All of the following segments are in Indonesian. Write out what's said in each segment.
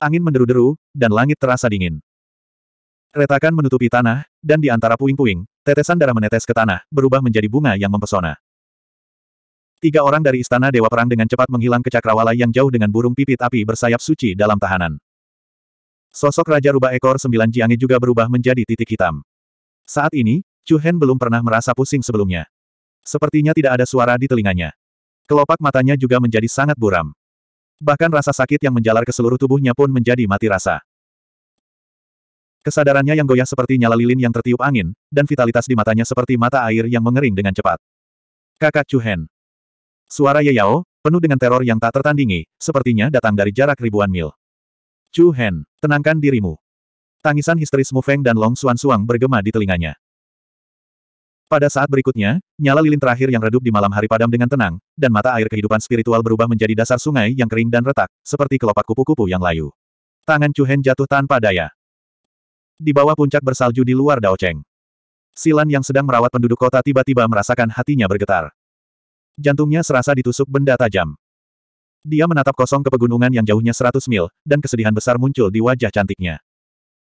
Angin menderu-deru, dan langit terasa dingin. Retakan menutupi tanah, dan di antara puing-puing, tetesan darah menetes ke tanah, berubah menjadi bunga yang mempesona. Tiga orang dari Istana Dewa Perang dengan cepat menghilang ke cakrawala yang jauh dengan burung pipit api bersayap suci dalam tahanan. Sosok Raja Rubah Ekor Sembilan Jiangi juga berubah menjadi titik hitam. Saat ini, Chu Hen belum pernah merasa pusing sebelumnya. Sepertinya tidak ada suara di telinganya. Kelopak matanya juga menjadi sangat buram. Bahkan rasa sakit yang menjalar ke seluruh tubuhnya pun menjadi mati rasa. Kesadarannya yang goyah seperti nyala lilin yang tertiup angin, dan vitalitas di matanya seperti mata air yang mengering dengan cepat. Kakak Hen, Suara Yeyao, penuh dengan teror yang tak tertandingi, sepertinya datang dari jarak ribuan mil. Chu Hen, tenangkan dirimu. Tangisan histeris Mu Feng dan Long Xuan Suang bergema di telinganya. Pada saat berikutnya, nyala lilin terakhir yang redup di malam hari padam dengan tenang, dan mata air kehidupan spiritual berubah menjadi dasar sungai yang kering dan retak, seperti kelopak kupu-kupu yang layu. Tangan Hen jatuh tanpa daya. Di bawah puncak bersalju di luar Daocheng. Silan yang sedang merawat penduduk kota tiba-tiba merasakan hatinya bergetar. Jantungnya serasa ditusuk benda tajam. Dia menatap kosong ke pegunungan yang jauhnya 100 mil, dan kesedihan besar muncul di wajah cantiknya.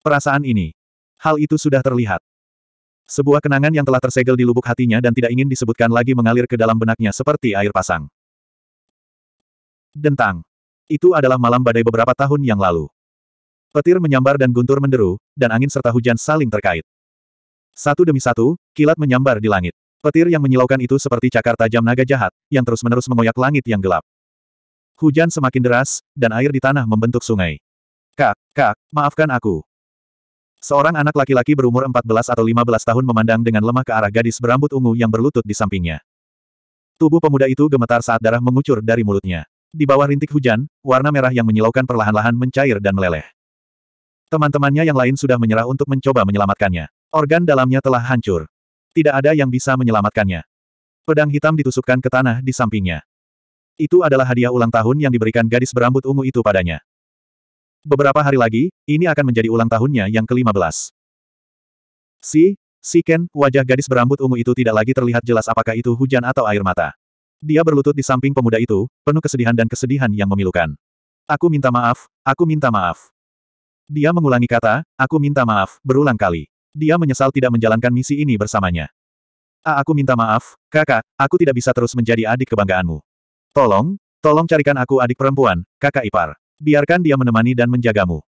Perasaan ini. Hal itu sudah terlihat. Sebuah kenangan yang telah tersegel di lubuk hatinya dan tidak ingin disebutkan lagi mengalir ke dalam benaknya seperti air pasang. Dentang. Itu adalah malam badai beberapa tahun yang lalu. Petir menyambar dan guntur menderu, dan angin serta hujan saling terkait. Satu demi satu, kilat menyambar di langit. Petir yang menyilaukan itu seperti cakar tajam naga jahat, yang terus-menerus mengoyak langit yang gelap. Hujan semakin deras, dan air di tanah membentuk sungai. Kak, kak, maafkan aku. Seorang anak laki-laki berumur 14 atau 15 tahun memandang dengan lemah ke arah gadis berambut ungu yang berlutut di sampingnya. Tubuh pemuda itu gemetar saat darah mengucur dari mulutnya. Di bawah rintik hujan, warna merah yang menyilaukan perlahan-lahan mencair dan meleleh. Teman-temannya yang lain sudah menyerah untuk mencoba menyelamatkannya. Organ dalamnya telah hancur. Tidak ada yang bisa menyelamatkannya. Pedang hitam ditusukkan ke tanah di sampingnya. Itu adalah hadiah ulang tahun yang diberikan gadis berambut ungu itu padanya. Beberapa hari lagi, ini akan menjadi ulang tahunnya yang ke-15. Si, si Ken, wajah gadis berambut ungu itu tidak lagi terlihat jelas apakah itu hujan atau air mata. Dia berlutut di samping pemuda itu, penuh kesedihan dan kesedihan yang memilukan. Aku minta maaf, aku minta maaf. Dia mengulangi kata, aku minta maaf, berulang kali. Dia menyesal tidak menjalankan misi ini bersamanya. A, aku minta maaf, kakak, aku tidak bisa terus menjadi adik kebanggaanmu. Tolong, tolong carikan aku adik perempuan, kakak ipar. Biarkan dia menemani dan menjagamu.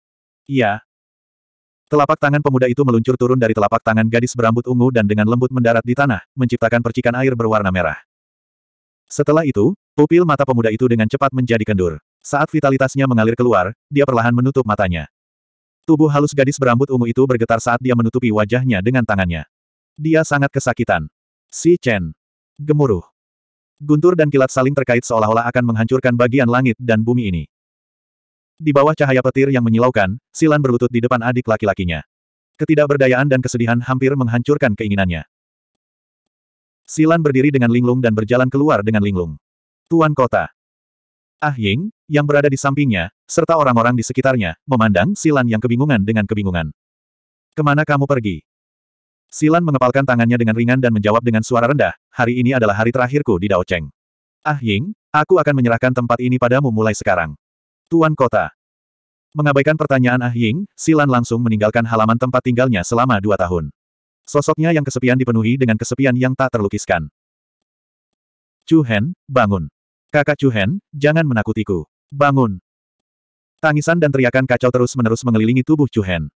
Iya. Telapak tangan pemuda itu meluncur turun dari telapak tangan gadis berambut ungu dan dengan lembut mendarat di tanah, menciptakan percikan air berwarna merah. Setelah itu, pupil mata pemuda itu dengan cepat menjadi kendur. Saat vitalitasnya mengalir keluar, dia perlahan menutup matanya. Tubuh halus gadis berambut ungu itu bergetar saat dia menutupi wajahnya dengan tangannya. Dia sangat kesakitan. Si Chen. Gemuruh. Guntur dan kilat saling terkait seolah-olah akan menghancurkan bagian langit dan bumi ini. Di bawah cahaya petir yang menyilaukan, Silan berlutut di depan adik laki-lakinya. Ketidakberdayaan dan kesedihan hampir menghancurkan keinginannya. Silan berdiri dengan linglung dan berjalan keluar dengan linglung. Tuan kota. Ah Ying, yang berada di sampingnya, serta orang-orang di sekitarnya, memandang Silan yang kebingungan dengan kebingungan. Kemana kamu pergi? Silan mengepalkan tangannya dengan ringan dan menjawab dengan suara rendah, hari ini adalah hari terakhirku di Dao Ah Ying, aku akan menyerahkan tempat ini padamu mulai sekarang. Tuan Kota. Mengabaikan pertanyaan Ah Ying, Silan langsung meninggalkan halaman tempat tinggalnya selama dua tahun. Sosoknya yang kesepian dipenuhi dengan kesepian yang tak terlukiskan. Chu Hen, bangun. Kakak Chu Hen, jangan menakutiku. Bangun. Tangisan dan teriakan kacau terus-menerus mengelilingi tubuh Chu Hen.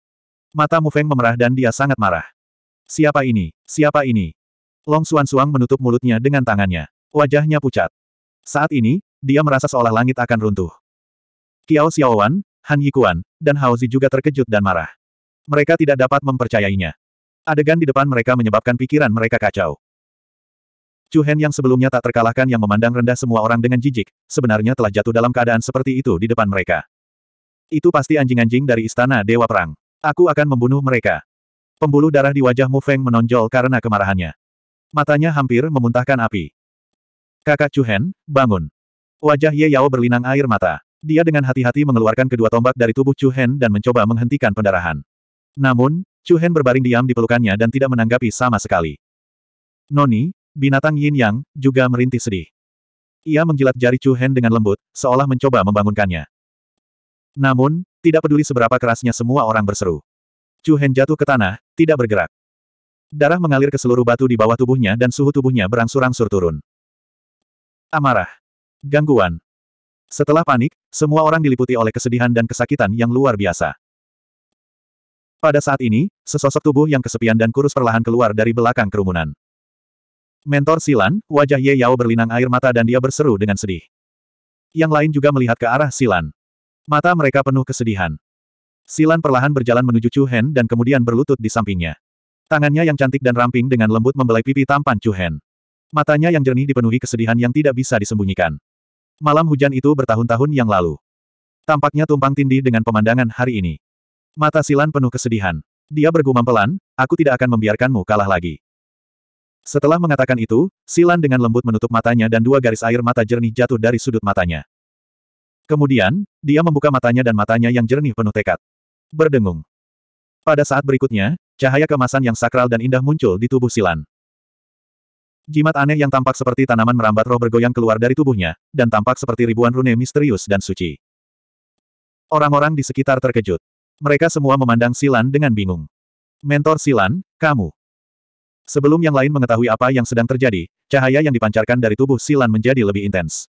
Mata Mu Feng memerah dan dia sangat marah. Siapa ini? Siapa ini? Long Xuan Suang menutup mulutnya dengan tangannya. Wajahnya pucat. Saat ini, dia merasa seolah langit akan runtuh. Qiao Xiaowan, Han Yikuan, dan Hao Zi juga terkejut dan marah. Mereka tidak dapat mempercayainya. Adegan di depan mereka menyebabkan pikiran mereka kacau. Chu Hen yang sebelumnya tak terkalahkan yang memandang rendah semua orang dengan jijik, sebenarnya telah jatuh dalam keadaan seperti itu di depan mereka. Itu pasti anjing-anjing dari istana Dewa Perang. Aku akan membunuh mereka. Pembuluh darah di wajah Mu Feng menonjol karena kemarahannya. Matanya hampir memuntahkan api. Kakak Chu Hen, bangun. Wajah Ye Yao berlinang air mata. Dia dengan hati-hati mengeluarkan kedua tombak dari tubuh Chu Hen dan mencoba menghentikan pendarahan. Namun, Chu Hen berbaring diam di pelukannya dan tidak menanggapi sama sekali. Noni, binatang Yin Yang, juga merintih sedih. Ia menjilat jari Chu Hen dengan lembut, seolah mencoba membangunkannya. Namun, tidak peduli seberapa kerasnya semua orang berseru. Chu Hen jatuh ke tanah, tidak bergerak. Darah mengalir ke seluruh batu di bawah tubuhnya dan suhu tubuhnya berangsur-angsur turun. Amarah. Gangguan. Setelah panik, semua orang diliputi oleh kesedihan dan kesakitan yang luar biasa. Pada saat ini, sesosok tubuh yang kesepian dan kurus perlahan keluar dari belakang kerumunan. Mentor Silan, wajah Ye Yao berlinang air mata dan dia berseru dengan sedih. Yang lain juga melihat ke arah Silan. Mata mereka penuh kesedihan. Silan perlahan berjalan menuju Chu Hen dan kemudian berlutut di sampingnya. Tangannya yang cantik dan ramping dengan lembut membelai pipi tampan Chu Hen. Matanya yang jernih dipenuhi kesedihan yang tidak bisa disembunyikan. Malam hujan itu bertahun-tahun yang lalu. Tampaknya tumpang tindih dengan pemandangan hari ini. Mata Silan penuh kesedihan. Dia bergumam pelan, aku tidak akan membiarkanmu kalah lagi. Setelah mengatakan itu, Silan dengan lembut menutup matanya dan dua garis air mata jernih jatuh dari sudut matanya. Kemudian, dia membuka matanya dan matanya yang jernih penuh tekad. Berdengung. Pada saat berikutnya, cahaya kemasan yang sakral dan indah muncul di tubuh Silan. Jimat aneh yang tampak seperti tanaman merambat roh bergoyang keluar dari tubuhnya, dan tampak seperti ribuan rune misterius dan suci. Orang-orang di sekitar terkejut. Mereka semua memandang Silan dengan bingung. Mentor Silan, kamu. Sebelum yang lain mengetahui apa yang sedang terjadi, cahaya yang dipancarkan dari tubuh Silan menjadi lebih intens.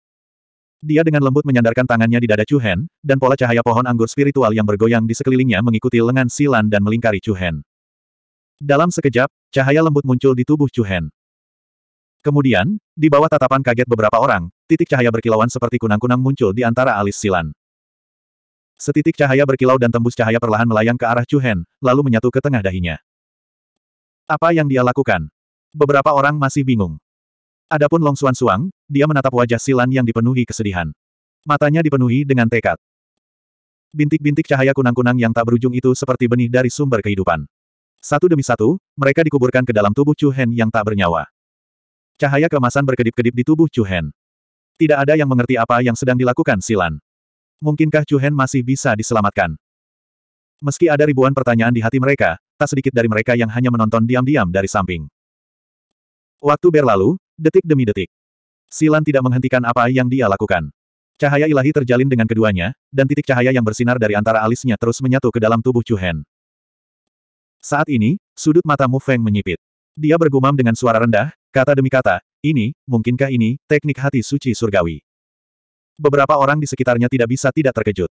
Dia dengan lembut menyandarkan tangannya di dada Chuhen, dan pola cahaya pohon anggur spiritual yang bergoyang di sekelilingnya mengikuti lengan Silan dan melingkari Chuhen. Dalam sekejap, cahaya lembut muncul di tubuh Chuhen. Kemudian, di bawah tatapan kaget beberapa orang, titik cahaya berkilauan seperti kunang-kunang muncul di antara alis silan. Setitik cahaya berkilau dan tembus cahaya perlahan melayang ke arah Hen, lalu menyatu ke tengah dahinya. Apa yang dia lakukan? Beberapa orang masih bingung. Adapun Long Suan Suang, dia menatap wajah Silan yang dipenuhi kesedihan. Matanya dipenuhi dengan tekad. Bintik-bintik cahaya kunang-kunang yang tak berujung itu seperti benih dari sumber kehidupan. Satu demi satu, mereka dikuburkan ke dalam tubuh Chu Hen yang tak bernyawa. Cahaya kemasan berkedip-kedip di tubuh Chu Hen. Tidak ada yang mengerti apa yang sedang dilakukan Silan. Mungkinkah Chu Hen masih bisa diselamatkan? Meski ada ribuan pertanyaan di hati mereka, tak sedikit dari mereka yang hanya menonton diam-diam dari samping. Waktu berlalu, detik demi detik. Silan tidak menghentikan apa yang dia lakukan. Cahaya ilahi terjalin dengan keduanya, dan titik cahaya yang bersinar dari antara alisnya terus menyatu ke dalam tubuh Chu Hen. Saat ini, sudut mata Mu Feng menyipit. Dia bergumam dengan suara rendah, Kata demi kata, ini, mungkinkah ini, teknik hati suci surgawi? Beberapa orang di sekitarnya tidak bisa tidak terkejut.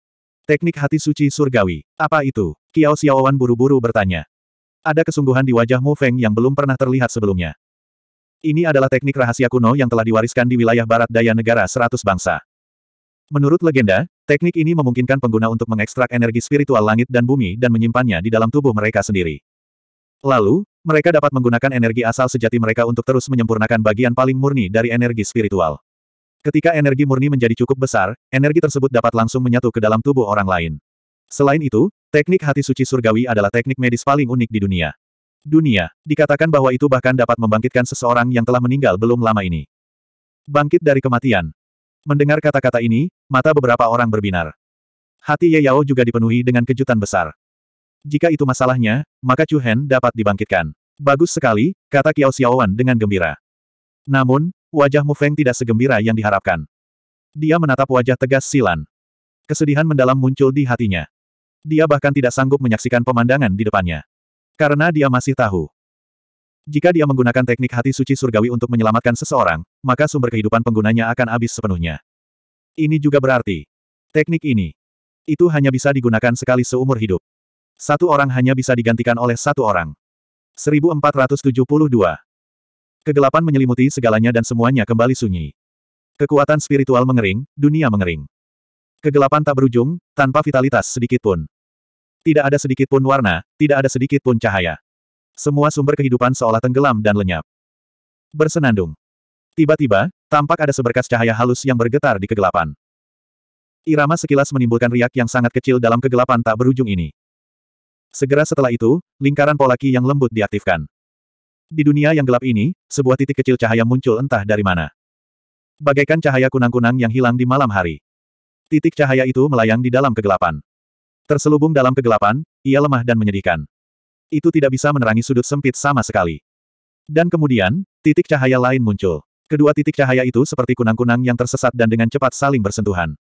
Teknik hati suci surgawi, apa itu? Kiao Xiaowan buru-buru bertanya. Ada kesungguhan di wajah Mu Feng yang belum pernah terlihat sebelumnya. Ini adalah teknik rahasia kuno yang telah diwariskan di wilayah barat daya negara seratus bangsa. Menurut legenda, teknik ini memungkinkan pengguna untuk mengekstrak energi spiritual langit dan bumi dan menyimpannya di dalam tubuh mereka sendiri. Lalu, mereka dapat menggunakan energi asal sejati mereka untuk terus menyempurnakan bagian paling murni dari energi spiritual. Ketika energi murni menjadi cukup besar, energi tersebut dapat langsung menyatu ke dalam tubuh orang lain. Selain itu, teknik hati suci surgawi adalah teknik medis paling unik di dunia. Dunia, dikatakan bahwa itu bahkan dapat membangkitkan seseorang yang telah meninggal belum lama ini. Bangkit dari kematian. Mendengar kata-kata ini, mata beberapa orang berbinar. Hati Ye Yao juga dipenuhi dengan kejutan besar. Jika itu masalahnya, maka Chu Hen dapat dibangkitkan. Bagus sekali, kata Qiao Xiaowan dengan gembira. Namun, wajah Mu Feng tidak segembira yang diharapkan. Dia menatap wajah tegas Silan. Kesedihan mendalam muncul di hatinya. Dia bahkan tidak sanggup menyaksikan pemandangan di depannya. Karena dia masih tahu. Jika dia menggunakan teknik hati suci surgawi untuk menyelamatkan seseorang, maka sumber kehidupan penggunanya akan habis sepenuhnya. Ini juga berarti, teknik ini, itu hanya bisa digunakan sekali seumur hidup. Satu orang hanya bisa digantikan oleh satu orang. 1472. Kegelapan menyelimuti segalanya dan semuanya kembali sunyi. Kekuatan spiritual mengering, dunia mengering. Kegelapan tak berujung, tanpa vitalitas sedikit pun. Tidak ada sedikit pun warna, tidak ada sedikit pun cahaya. Semua sumber kehidupan seolah tenggelam dan lenyap. Bersenandung. Tiba-tiba, tampak ada seberkas cahaya halus yang bergetar di kegelapan. Irama sekilas menimbulkan riak yang sangat kecil dalam kegelapan tak berujung ini. Segera setelah itu, lingkaran pola ki yang lembut diaktifkan. Di dunia yang gelap ini, sebuah titik kecil cahaya muncul entah dari mana. Bagaikan cahaya kunang-kunang yang hilang di malam hari. Titik cahaya itu melayang di dalam kegelapan. Terselubung dalam kegelapan, ia lemah dan menyedihkan. Itu tidak bisa menerangi sudut sempit sama sekali. Dan kemudian, titik cahaya lain muncul. Kedua titik cahaya itu seperti kunang-kunang yang tersesat dan dengan cepat saling bersentuhan.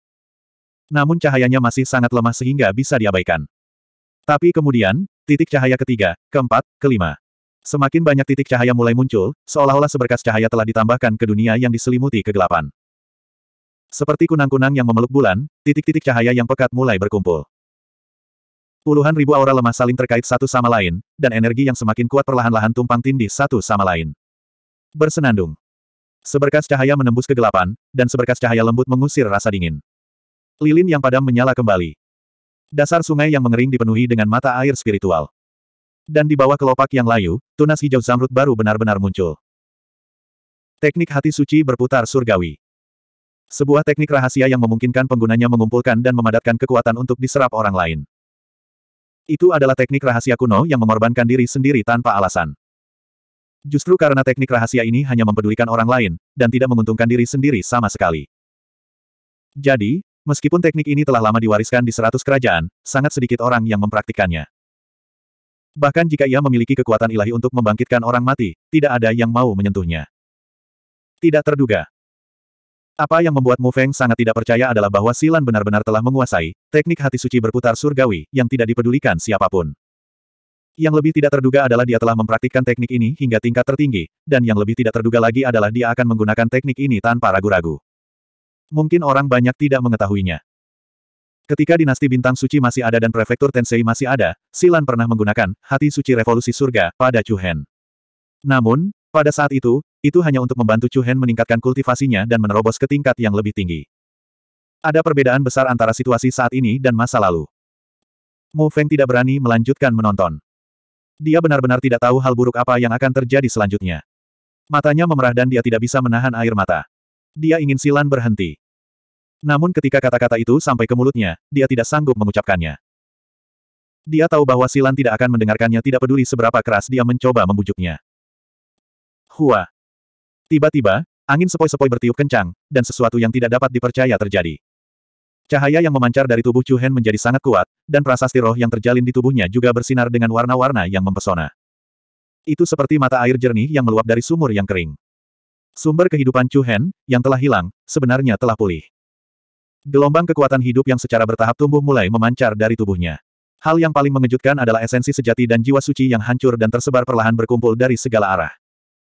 Namun cahayanya masih sangat lemah sehingga bisa diabaikan. Tapi kemudian, titik cahaya ketiga, keempat, kelima. Semakin banyak titik cahaya mulai muncul, seolah-olah seberkas cahaya telah ditambahkan ke dunia yang diselimuti kegelapan. Seperti kunang-kunang yang memeluk bulan, titik-titik cahaya yang pekat mulai berkumpul. Puluhan ribu aura lemah saling terkait satu sama lain, dan energi yang semakin kuat perlahan-lahan tumpang tindih satu sama lain. Bersenandung. Seberkas cahaya menembus kegelapan, dan seberkas cahaya lembut mengusir rasa dingin. Lilin yang padam menyala kembali. Dasar sungai yang mengering dipenuhi dengan mata air spiritual. Dan di bawah kelopak yang layu, tunas hijau zamrud baru benar-benar muncul. Teknik hati suci berputar surgawi. Sebuah teknik rahasia yang memungkinkan penggunanya mengumpulkan dan memadatkan kekuatan untuk diserap orang lain. Itu adalah teknik rahasia kuno yang mengorbankan diri sendiri tanpa alasan. Justru karena teknik rahasia ini hanya mempedulikan orang lain, dan tidak menguntungkan diri sendiri sama sekali. Jadi, Meskipun teknik ini telah lama diwariskan di seratus kerajaan, sangat sedikit orang yang mempraktikkannya. Bahkan jika ia memiliki kekuatan ilahi untuk membangkitkan orang mati, tidak ada yang mau menyentuhnya. Tidak terduga. Apa yang membuat Mu Feng sangat tidak percaya adalah bahwa Silan benar-benar telah menguasai teknik hati suci berputar surgawi yang tidak dipedulikan siapapun. Yang lebih tidak terduga adalah dia telah mempraktikkan teknik ini hingga tingkat tertinggi, dan yang lebih tidak terduga lagi adalah dia akan menggunakan teknik ini tanpa ragu-ragu. Mungkin orang banyak tidak mengetahuinya. Ketika dinasti bintang suci masih ada dan prefektur Tensei masih ada, Silan pernah menggunakan hati suci revolusi surga pada Chuhen. Namun, pada saat itu, itu hanya untuk membantu Chuhen meningkatkan kultivasinya dan menerobos ke tingkat yang lebih tinggi. Ada perbedaan besar antara situasi saat ini dan masa lalu. Mu Feng tidak berani melanjutkan menonton. Dia benar-benar tidak tahu hal buruk apa yang akan terjadi selanjutnya. Matanya memerah dan dia tidak bisa menahan air mata. Dia ingin Silan berhenti. Namun ketika kata-kata itu sampai ke mulutnya, dia tidak sanggup mengucapkannya. Dia tahu bahwa Silan tidak akan mendengarkannya tidak peduli seberapa keras dia mencoba membujuknya. Hua. Tiba-tiba, angin sepoi-sepoi bertiup kencang, dan sesuatu yang tidak dapat dipercaya terjadi. Cahaya yang memancar dari tubuh Chu Hen menjadi sangat kuat, dan prasasti roh yang terjalin di tubuhnya juga bersinar dengan warna-warna yang mempesona. Itu seperti mata air jernih yang meluap dari sumur yang kering. Sumber kehidupan Chu Hen, yang telah hilang, sebenarnya telah pulih. Gelombang kekuatan hidup yang secara bertahap tumbuh mulai memancar dari tubuhnya. Hal yang paling mengejutkan adalah esensi sejati dan jiwa suci yang hancur dan tersebar perlahan berkumpul dari segala arah.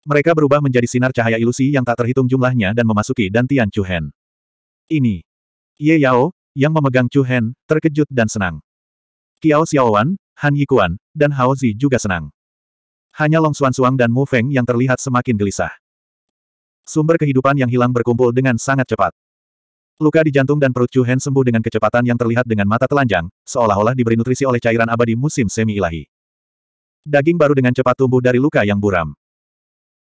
Mereka berubah menjadi sinar cahaya ilusi yang tak terhitung jumlahnya dan memasuki Dantian Chu Hen. Ini. Ye Yao, yang memegang Chu Hen, terkejut dan senang. Qiao Xiaowan, Han Yikuan, dan Hao Zi juga senang. Hanya Long Xuan Suang dan Mu Feng yang terlihat semakin gelisah. Sumber kehidupan yang hilang berkumpul dengan sangat cepat. Luka di jantung dan perut Chu Hen sembuh dengan kecepatan yang terlihat dengan mata telanjang, seolah-olah diberi nutrisi oleh cairan abadi musim semi-ilahi. Daging baru dengan cepat tumbuh dari luka yang buram.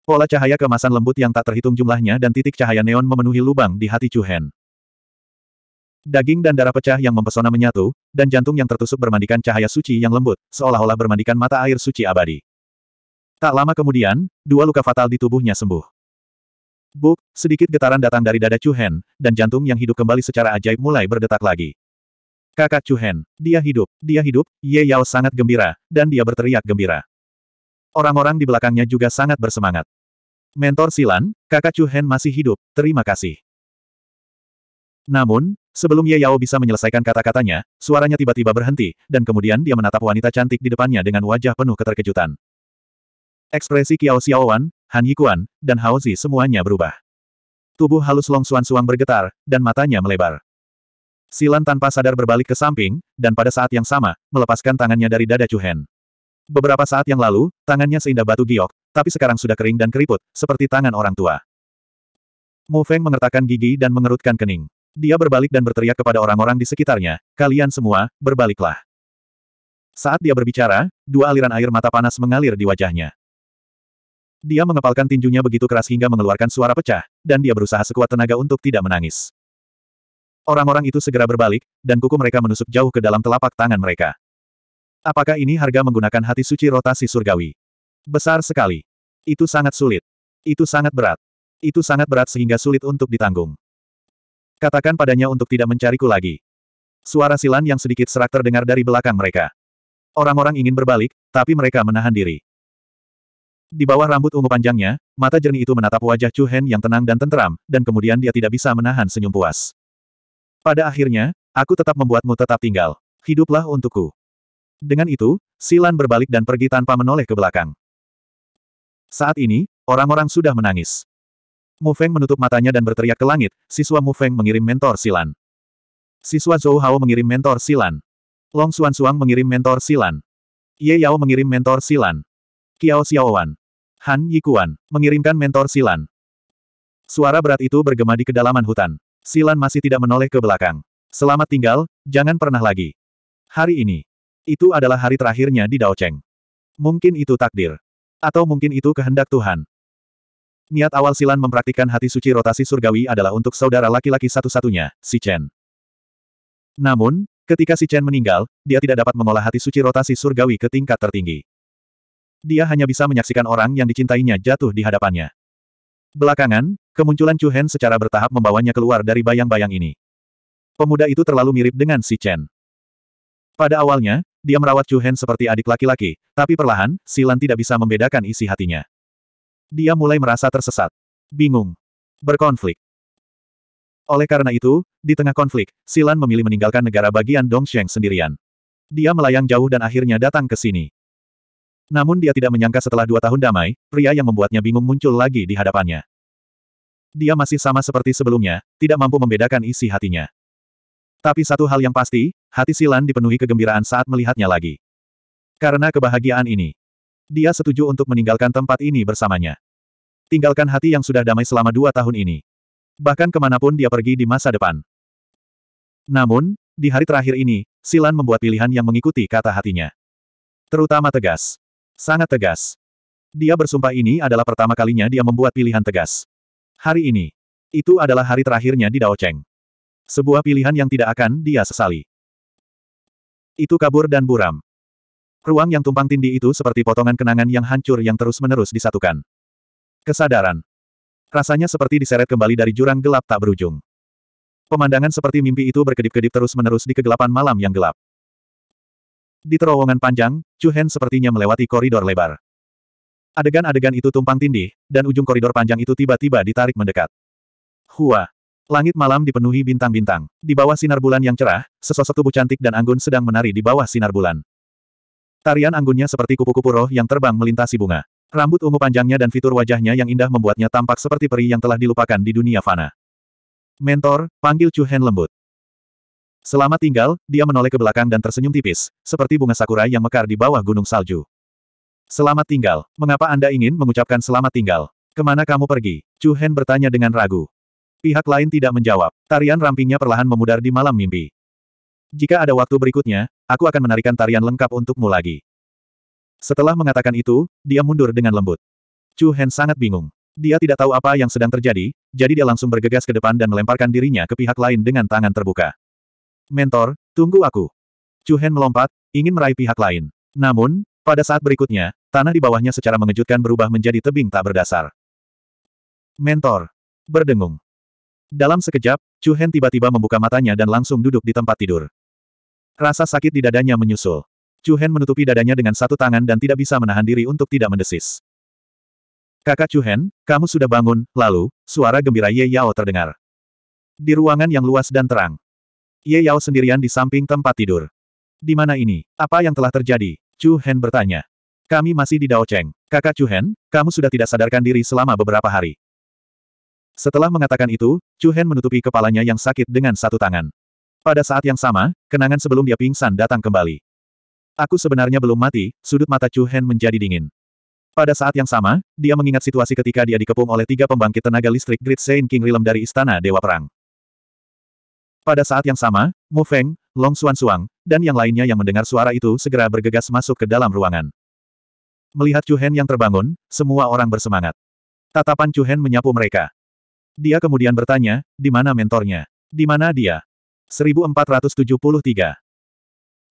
Pola cahaya kemasan lembut yang tak terhitung jumlahnya dan titik cahaya neon memenuhi lubang di hati Chu Hen. Daging dan darah pecah yang mempesona menyatu, dan jantung yang tertusuk bermandikan cahaya suci yang lembut, seolah-olah bermandikan mata air suci abadi. Tak lama kemudian, dua luka fatal di tubuhnya sembuh. Buk, sedikit getaran datang dari dada Chu Hen, dan jantung yang hidup kembali secara ajaib mulai berdetak lagi. Kakak Chu Hen, dia hidup, dia hidup, Ye Yao sangat gembira, dan dia berteriak gembira. Orang-orang di belakangnya juga sangat bersemangat. Mentor Silan, kakak Chu Hen masih hidup, terima kasih. Namun, sebelum Ye Yao bisa menyelesaikan kata-katanya, suaranya tiba-tiba berhenti, dan kemudian dia menatap wanita cantik di depannya dengan wajah penuh keterkejutan. Ekspresi Kiao Xiaowan, Han Yikuan, dan Hao Zi semuanya berubah. Tubuh halus Long Suan-Suang bergetar, dan matanya melebar. Silan tanpa sadar berbalik ke samping, dan pada saat yang sama, melepaskan tangannya dari dada Chuhen. Beberapa saat yang lalu, tangannya seindah batu giok, tapi sekarang sudah kering dan keriput, seperti tangan orang tua. Mu Feng mengertakkan gigi dan mengerutkan kening. Dia berbalik dan berteriak kepada orang-orang di sekitarnya, kalian semua, berbaliklah. Saat dia berbicara, dua aliran air mata panas mengalir di wajahnya. Dia mengepalkan tinjunya begitu keras hingga mengeluarkan suara pecah, dan dia berusaha sekuat tenaga untuk tidak menangis. Orang-orang itu segera berbalik, dan kuku mereka menusuk jauh ke dalam telapak tangan mereka. Apakah ini harga menggunakan hati suci rotasi surgawi? Besar sekali. Itu sangat sulit. Itu sangat berat. Itu sangat berat sehingga sulit untuk ditanggung. Katakan padanya untuk tidak mencariku lagi. Suara silan yang sedikit serak terdengar dari belakang mereka. Orang-orang ingin berbalik, tapi mereka menahan diri. Di bawah rambut ungu panjangnya, mata jernih itu menatap wajah Chu Hen yang tenang dan tenteram, dan kemudian dia tidak bisa menahan senyum puas. Pada akhirnya, aku tetap membuatmu tetap tinggal. Hiduplah untukku. Dengan itu, Silan berbalik dan pergi tanpa menoleh ke belakang. Saat ini, orang-orang sudah menangis. Mu Feng menutup matanya dan berteriak ke langit, siswa Mu Feng mengirim mentor Silan. Siswa Zhou Hao mengirim mentor Silan. Long Xuan Suang mengirim mentor Silan. Ye Yao mengirim mentor Silan. Kiao Xiaowan. Han Yikuan, mengirimkan mentor Silan. Suara berat itu bergema di kedalaman hutan. Silan masih tidak menoleh ke belakang. Selamat tinggal, jangan pernah lagi. Hari ini. Itu adalah hari terakhirnya di Daocheng. Mungkin itu takdir. Atau mungkin itu kehendak Tuhan. Niat awal Silan mempraktikkan hati suci rotasi surgawi adalah untuk saudara laki-laki satu-satunya, Si Chen. Namun, ketika Si Chen meninggal, dia tidak dapat mengolah hati suci rotasi surgawi ke tingkat tertinggi dia hanya bisa menyaksikan orang yang dicintainya jatuh di hadapannya. Belakangan, kemunculan Chu Hen secara bertahap membawanya keluar dari bayang-bayang ini. Pemuda itu terlalu mirip dengan si Chen. Pada awalnya, dia merawat Chu Hen seperti adik laki-laki, tapi perlahan, Silan tidak bisa membedakan isi hatinya. Dia mulai merasa tersesat, bingung, berkonflik. Oleh karena itu, di tengah konflik, Silan memilih meninggalkan negara bagian Dongsheng sendirian. Dia melayang jauh dan akhirnya datang ke sini. Namun dia tidak menyangka setelah dua tahun damai, pria yang membuatnya bingung muncul lagi di hadapannya. Dia masih sama seperti sebelumnya, tidak mampu membedakan isi hatinya. Tapi satu hal yang pasti, hati Silan dipenuhi kegembiraan saat melihatnya lagi. Karena kebahagiaan ini, dia setuju untuk meninggalkan tempat ini bersamanya. Tinggalkan hati yang sudah damai selama dua tahun ini. Bahkan kemanapun dia pergi di masa depan. Namun, di hari terakhir ini, Silan membuat pilihan yang mengikuti kata hatinya. Terutama tegas. Sangat tegas. Dia bersumpah ini adalah pertama kalinya dia membuat pilihan tegas. Hari ini. Itu adalah hari terakhirnya di Dao Cheng. Sebuah pilihan yang tidak akan dia sesali. Itu kabur dan buram. Ruang yang tumpang tindih itu seperti potongan kenangan yang hancur yang terus-menerus disatukan. Kesadaran. Rasanya seperti diseret kembali dari jurang gelap tak berujung. Pemandangan seperti mimpi itu berkedip-kedip terus-menerus di kegelapan malam yang gelap. Di terowongan panjang, Chu Hen sepertinya melewati koridor lebar. Adegan-adegan itu tumpang tindih, dan ujung koridor panjang itu tiba-tiba ditarik mendekat. Hua! Langit malam dipenuhi bintang-bintang. Di bawah sinar bulan yang cerah, sesosok tubuh cantik dan anggun sedang menari di bawah sinar bulan. Tarian anggunnya seperti kupu-kupu roh yang terbang melintasi bunga. Rambut ungu panjangnya dan fitur wajahnya yang indah membuatnya tampak seperti peri yang telah dilupakan di dunia fana. Mentor, panggil Chu Hen lembut. Selamat tinggal, dia menoleh ke belakang dan tersenyum tipis, seperti bunga sakura yang mekar di bawah gunung salju. Selamat tinggal, mengapa Anda ingin mengucapkan selamat tinggal? Kemana kamu pergi? Chu Hen bertanya dengan ragu. Pihak lain tidak menjawab. Tarian rampingnya perlahan memudar di malam mimpi. Jika ada waktu berikutnya, aku akan menarikan tarian lengkap untukmu lagi. Setelah mengatakan itu, dia mundur dengan lembut. Chu Hen sangat bingung. Dia tidak tahu apa yang sedang terjadi, jadi dia langsung bergegas ke depan dan melemparkan dirinya ke pihak lain dengan tangan terbuka. Mentor, tunggu aku. Chu Hen melompat, ingin meraih pihak lain. Namun, pada saat berikutnya, tanah di bawahnya secara mengejutkan berubah menjadi tebing tak berdasar. Mentor. Berdengung. Dalam sekejap, Chu Hen tiba-tiba membuka matanya dan langsung duduk di tempat tidur. Rasa sakit di dadanya menyusul. Chu Hen menutupi dadanya dengan satu tangan dan tidak bisa menahan diri untuk tidak mendesis. Kakak Chu Hen, kamu sudah bangun, lalu, suara gembira Ye Yao terdengar. Di ruangan yang luas dan terang, Ye Yao sendirian di samping tempat tidur. Di mana ini? Apa yang telah terjadi? Chu Hen bertanya. Kami masih di Dao Cheng. Kakak Chu Hen, kamu sudah tidak sadarkan diri selama beberapa hari. Setelah mengatakan itu, Chu Hen menutupi kepalanya yang sakit dengan satu tangan. Pada saat yang sama, kenangan sebelum dia pingsan datang kembali. Aku sebenarnya belum mati, sudut mata Chu Hen menjadi dingin. Pada saat yang sama, dia mengingat situasi ketika dia dikepung oleh tiga pembangkit tenaga listrik Great Saint King Realm dari Istana Dewa Perang. Pada saat yang sama, Mu Feng, Long Xuan Suang, dan yang lainnya yang mendengar suara itu segera bergegas masuk ke dalam ruangan. Melihat Chu Hen yang terbangun, semua orang bersemangat. Tatapan Chu Hen menyapu mereka. Dia kemudian bertanya, di mana mentornya? Di mana dia? 1473.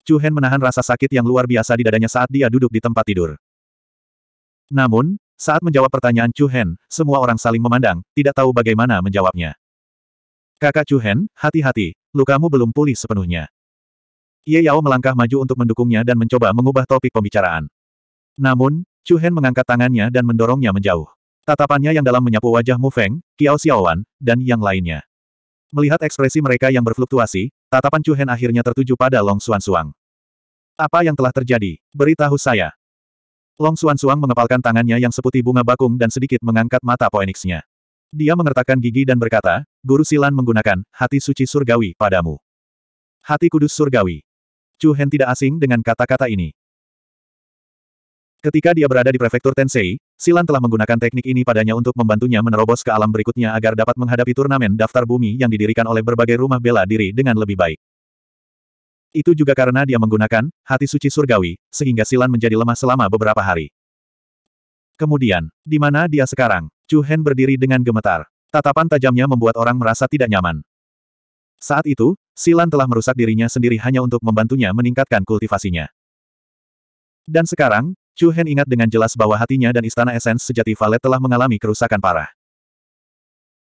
Chu Hen menahan rasa sakit yang luar biasa di dadanya saat dia duduk di tempat tidur. Namun, saat menjawab pertanyaan Chu Hen, semua orang saling memandang, tidak tahu bagaimana menjawabnya. Kakak Chuhen, hati-hati, lukamu belum pulih sepenuhnya. Ye Yao melangkah maju untuk mendukungnya dan mencoba mengubah topik pembicaraan. Namun, Chuhen mengangkat tangannya dan mendorongnya menjauh. Tatapannya yang dalam menyapu wajah Mu Feng, Qiao Xiaowan, dan yang lainnya. Melihat ekspresi mereka yang berfluktuasi, tatapan Chuhen akhirnya tertuju pada Long Xuan Suang. Apa yang telah terjadi? Beritahu saya. Long Xuan Suang mengepalkan tangannya yang seputih bunga bakung dan sedikit mengangkat mata Poenixnya. Dia mengertakkan gigi dan berkata, Guru Silan menggunakan hati suci surgawi padamu. Hati kudus surgawi. Chu Hen tidak asing dengan kata-kata ini. Ketika dia berada di prefektur Tensei, Silan telah menggunakan teknik ini padanya untuk membantunya menerobos ke alam berikutnya agar dapat menghadapi turnamen daftar bumi yang didirikan oleh berbagai rumah bela diri dengan lebih baik. Itu juga karena dia menggunakan hati suci surgawi, sehingga Silan menjadi lemah selama beberapa hari. Kemudian, di mana dia sekarang? Chu Hen berdiri dengan gemetar. Tatapan tajamnya membuat orang merasa tidak nyaman. Saat itu, Silan telah merusak dirinya sendiri hanya untuk membantunya meningkatkan kultivasinya. Dan sekarang, Chu Hen ingat dengan jelas bahwa hatinya dan istana esens sejati Valet telah mengalami kerusakan parah.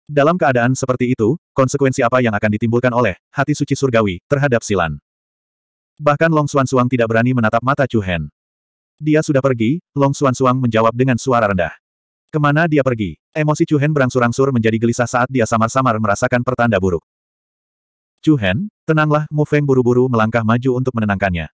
Dalam keadaan seperti itu, konsekuensi apa yang akan ditimbulkan oleh hati suci surgawi terhadap Silan? Bahkan Long Suan Suang tidak berani menatap mata Chu Hen. Dia sudah pergi, Long Suan Suang menjawab dengan suara rendah. Kemana dia pergi? Emosi Chu Hen berangsur-angsur menjadi gelisah saat dia samar-samar merasakan pertanda buruk. Cuhen, tenanglah, Mu Feng buru-buru melangkah maju untuk menenangkannya.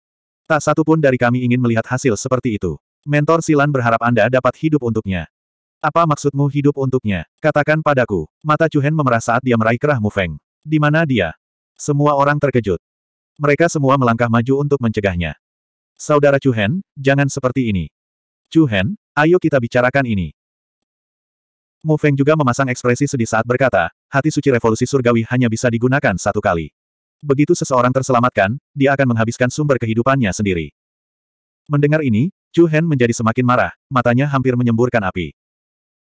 Tak satu pun dari kami ingin melihat hasil seperti itu. Mentor Silan berharap Anda dapat hidup untuknya. Apa maksudmu hidup untuknya? Katakan padaku. Mata Chu Hen memerah saat dia meraih kerah Mu Feng. Di mana dia? Semua orang terkejut. Mereka semua melangkah maju untuk mencegahnya. Saudara Chu Hen, jangan seperti ini. Chu Hen, ayo kita bicarakan ini. Mu Feng juga memasang ekspresi sedih saat berkata, hati suci revolusi surgawi hanya bisa digunakan satu kali. Begitu seseorang terselamatkan, dia akan menghabiskan sumber kehidupannya sendiri. Mendengar ini, Chu Hen menjadi semakin marah, matanya hampir menyemburkan api.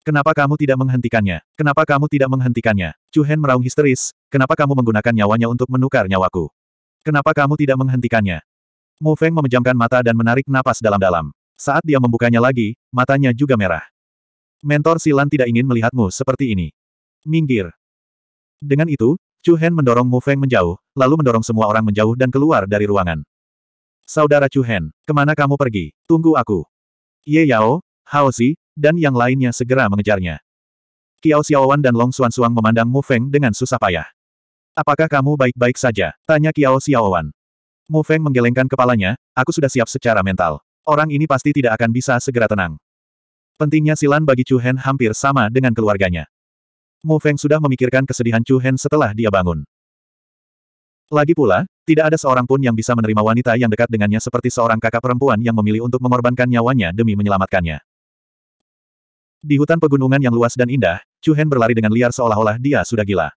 Kenapa kamu tidak menghentikannya? Kenapa kamu tidak menghentikannya? Chu Hen meraung histeris, kenapa kamu menggunakan nyawanya untuk menukar nyawaku? Kenapa kamu tidak menghentikannya? Mu Feng memejamkan mata dan menarik napas dalam-dalam. Saat dia membukanya lagi, matanya juga merah. Mentor Silan tidak ingin melihatmu seperti ini. Minggir. Dengan itu, Chu Hen mendorong Mu Feng menjauh, lalu mendorong semua orang menjauh dan keluar dari ruangan. Saudara Chu Hen, kemana kamu pergi? Tunggu aku. Ye Yao, Hao Zi, dan yang lainnya segera mengejarnya. Kiao Xiaowan dan Long Xuan Suang memandang Mu Feng dengan susah payah. Apakah kamu baik-baik saja? Tanya Kiao Xiaowan. Mu Feng menggelengkan kepalanya, aku sudah siap secara mental. Orang ini pasti tidak akan bisa segera tenang. Pentingnya Silan bagi Chu Hen hampir sama dengan keluarganya. Mu Feng sudah memikirkan kesedihan Chu Hen setelah dia bangun. Lagi pula, tidak ada seorang pun yang bisa menerima wanita yang dekat dengannya seperti seorang kakak perempuan yang memilih untuk mengorbankan nyawanya demi menyelamatkannya. Di hutan pegunungan yang luas dan indah, Chu Hen berlari dengan liar seolah-olah dia sudah gila.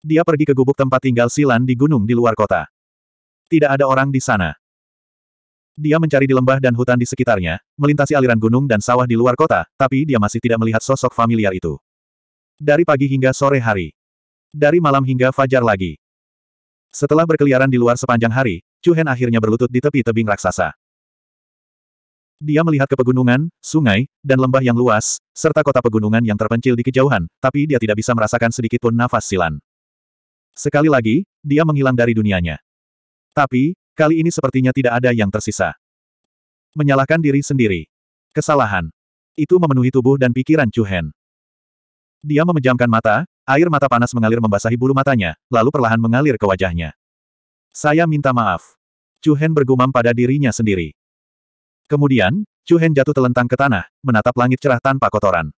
Dia pergi ke gubuk tempat tinggal Silan di gunung di luar kota. Tidak ada orang di sana. Dia mencari di lembah dan hutan di sekitarnya, melintasi aliran gunung dan sawah di luar kota, tapi dia masih tidak melihat sosok familiar itu. Dari pagi hingga sore hari. Dari malam hingga fajar lagi. Setelah berkeliaran di luar sepanjang hari, Chu Hen akhirnya berlutut di tepi tebing raksasa. Dia melihat ke pegunungan, sungai, dan lembah yang luas, serta kota pegunungan yang terpencil di kejauhan, tapi dia tidak bisa merasakan sedikitpun nafas silan. Sekali lagi, dia menghilang dari dunianya. Tapi, Kali ini sepertinya tidak ada yang tersisa. Menyalahkan diri sendiri. Kesalahan. Itu memenuhi tubuh dan pikiran Chu Hen. Dia memejamkan mata, air mata panas mengalir membasahi bulu matanya, lalu perlahan mengalir ke wajahnya. Saya minta maaf. Chu Hen bergumam pada dirinya sendiri. Kemudian, Chu Hen jatuh telentang ke tanah, menatap langit cerah tanpa kotoran.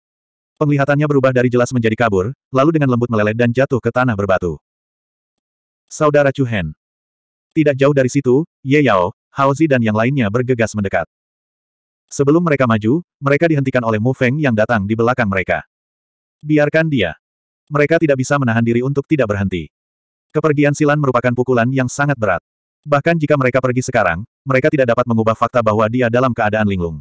Penglihatannya berubah dari jelas menjadi kabur, lalu dengan lembut meleleh dan jatuh ke tanah berbatu. Saudara Chu Hen. Tidak jauh dari situ, Ye Yao, Haozi dan yang lainnya bergegas mendekat. Sebelum mereka maju, mereka dihentikan oleh Mu Feng yang datang di belakang mereka. Biarkan dia. Mereka tidak bisa menahan diri untuk tidak berhenti. Kepergian Silan merupakan pukulan yang sangat berat. Bahkan jika mereka pergi sekarang, mereka tidak dapat mengubah fakta bahwa dia dalam keadaan linglung.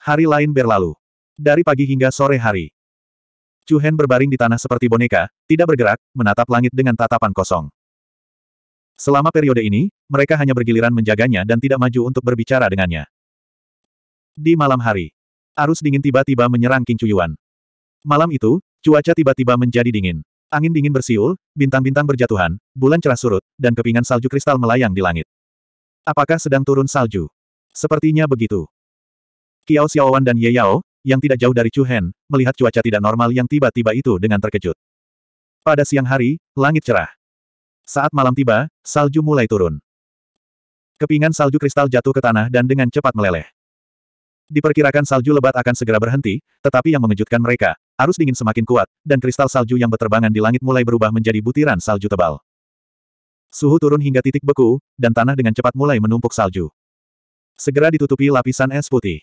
Hari lain berlalu. Dari pagi hingga sore hari. Chu Hen berbaring di tanah seperti boneka, tidak bergerak, menatap langit dengan tatapan kosong. Selama periode ini, mereka hanya bergiliran menjaganya dan tidak maju untuk berbicara dengannya. Di malam hari, arus dingin tiba-tiba menyerang King Chuyuan. Malam itu, cuaca tiba-tiba menjadi dingin. Angin dingin bersiul, bintang-bintang berjatuhan, bulan cerah surut, dan kepingan salju kristal melayang di langit. Apakah sedang turun salju? Sepertinya begitu. Kiao Xiaowan dan Ye Yao, yang tidak jauh dari Chu Hen, melihat cuaca tidak normal yang tiba-tiba itu dengan terkejut. Pada siang hari, langit cerah. Saat malam tiba, salju mulai turun. Kepingan salju kristal jatuh ke tanah dan dengan cepat meleleh. Diperkirakan salju lebat akan segera berhenti, tetapi yang mengejutkan mereka, arus dingin semakin kuat, dan kristal salju yang berterbangan di langit mulai berubah menjadi butiran salju tebal. Suhu turun hingga titik beku, dan tanah dengan cepat mulai menumpuk salju. Segera ditutupi lapisan es putih.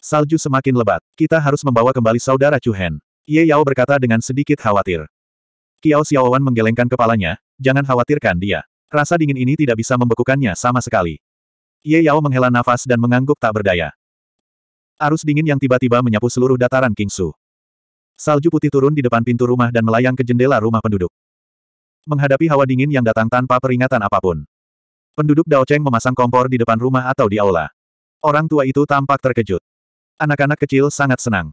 Salju semakin lebat, kita harus membawa kembali saudara Chu Hen. Ye Yao berkata dengan sedikit khawatir. Kiao Xiaowan menggelengkan kepalanya, jangan khawatirkan dia. Rasa dingin ini tidak bisa membekukannya sama sekali. Ye Yao menghela nafas dan mengangguk tak berdaya. Arus dingin yang tiba-tiba menyapu seluruh dataran Kingsu. Salju putih turun di depan pintu rumah dan melayang ke jendela rumah penduduk. Menghadapi hawa dingin yang datang tanpa peringatan apapun. Penduduk Dao Cheng memasang kompor di depan rumah atau di aula. Orang tua itu tampak terkejut. Anak-anak kecil sangat senang.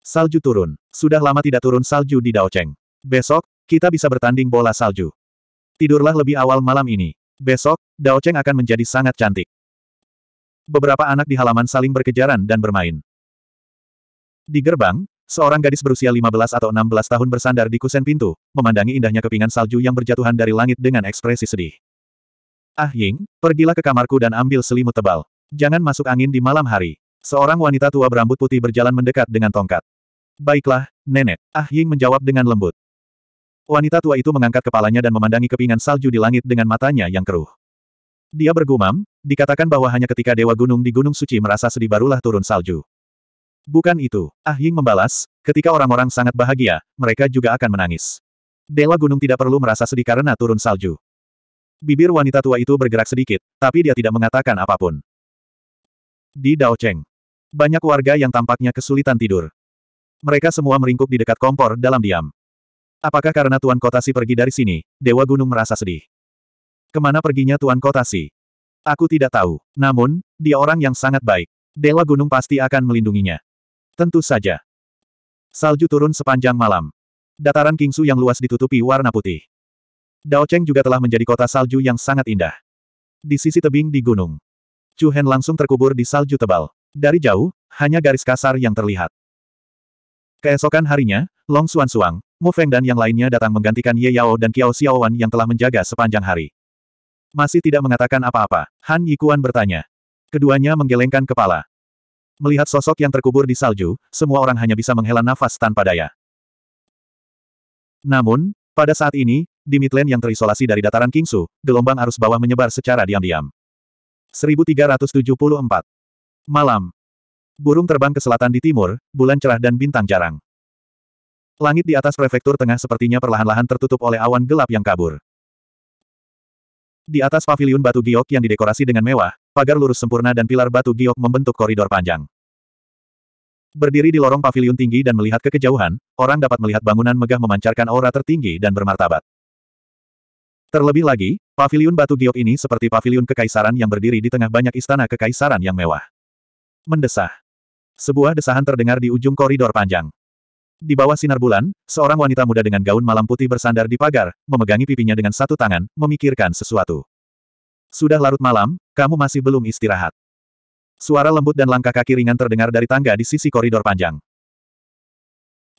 Salju turun. Sudah lama tidak turun salju di Dao Cheng. Besok, kita bisa bertanding bola salju. Tidurlah lebih awal malam ini. Besok, Dao Cheng akan menjadi sangat cantik. Beberapa anak di halaman saling berkejaran dan bermain. Di gerbang, seorang gadis berusia 15 atau 16 tahun bersandar di kusen pintu, memandangi indahnya kepingan salju yang berjatuhan dari langit dengan ekspresi sedih. Ah Ying, pergilah ke kamarku dan ambil selimut tebal. Jangan masuk angin di malam hari. Seorang wanita tua berambut putih berjalan mendekat dengan tongkat. Baiklah, nenek. Ah Ying menjawab dengan lembut. Wanita tua itu mengangkat kepalanya dan memandangi kepingan salju di langit dengan matanya yang keruh. Dia bergumam, dikatakan bahwa hanya ketika Dewa Gunung di Gunung Suci merasa sedih barulah turun salju. Bukan itu, Ah Ying membalas, ketika orang-orang sangat bahagia, mereka juga akan menangis. Dewa Gunung tidak perlu merasa sedih karena turun salju. Bibir wanita tua itu bergerak sedikit, tapi dia tidak mengatakan apapun. Di Daocheng, banyak warga yang tampaknya kesulitan tidur. Mereka semua meringkuk di dekat kompor dalam diam. Apakah karena Tuan Kotasi pergi dari sini, Dewa Gunung merasa sedih? Kemana perginya Tuan Kotasi? Aku tidak tahu. Namun, dia orang yang sangat baik. Dewa Gunung pasti akan melindunginya. Tentu saja. Salju turun sepanjang malam. Dataran Kingsu yang luas ditutupi warna putih. Daocheng juga telah menjadi kota salju yang sangat indah. Di sisi tebing di gunung. Chu Hen langsung terkubur di salju tebal. Dari jauh, hanya garis kasar yang terlihat. Keesokan harinya, Long Suan Suang, Mu Feng dan yang lainnya datang menggantikan Ye Yao dan Qiao Xiaowan yang telah menjaga sepanjang hari. Masih tidak mengatakan apa-apa, Han Yikuan bertanya. Keduanya menggelengkan kepala. Melihat sosok yang terkubur di salju, semua orang hanya bisa menghela nafas tanpa daya. Namun, pada saat ini, di Midland yang terisolasi dari dataran Kingsu, gelombang arus bawah menyebar secara diam-diam. 1374 Malam. Burung terbang ke selatan di timur, bulan cerah dan bintang jarang. Langit di atas prefektur tengah sepertinya perlahan-lahan tertutup oleh awan gelap yang kabur. Di atas pavilion batu giok yang didekorasi dengan mewah, pagar lurus sempurna dan pilar batu giok membentuk koridor panjang. Berdiri di lorong pavilion tinggi dan melihat ke kejauhan, orang dapat melihat bangunan megah memancarkan aura tertinggi dan bermartabat. Terlebih lagi, pavilion batu giok ini seperti pavilion kekaisaran yang berdiri di tengah banyak istana kekaisaran yang mewah. Mendesah. Sebuah desahan terdengar di ujung koridor panjang. Di bawah sinar bulan, seorang wanita muda dengan gaun malam putih bersandar di pagar, memegangi pipinya dengan satu tangan, memikirkan sesuatu. Sudah larut malam, kamu masih belum istirahat. Suara lembut dan langkah kaki ringan terdengar dari tangga di sisi koridor panjang.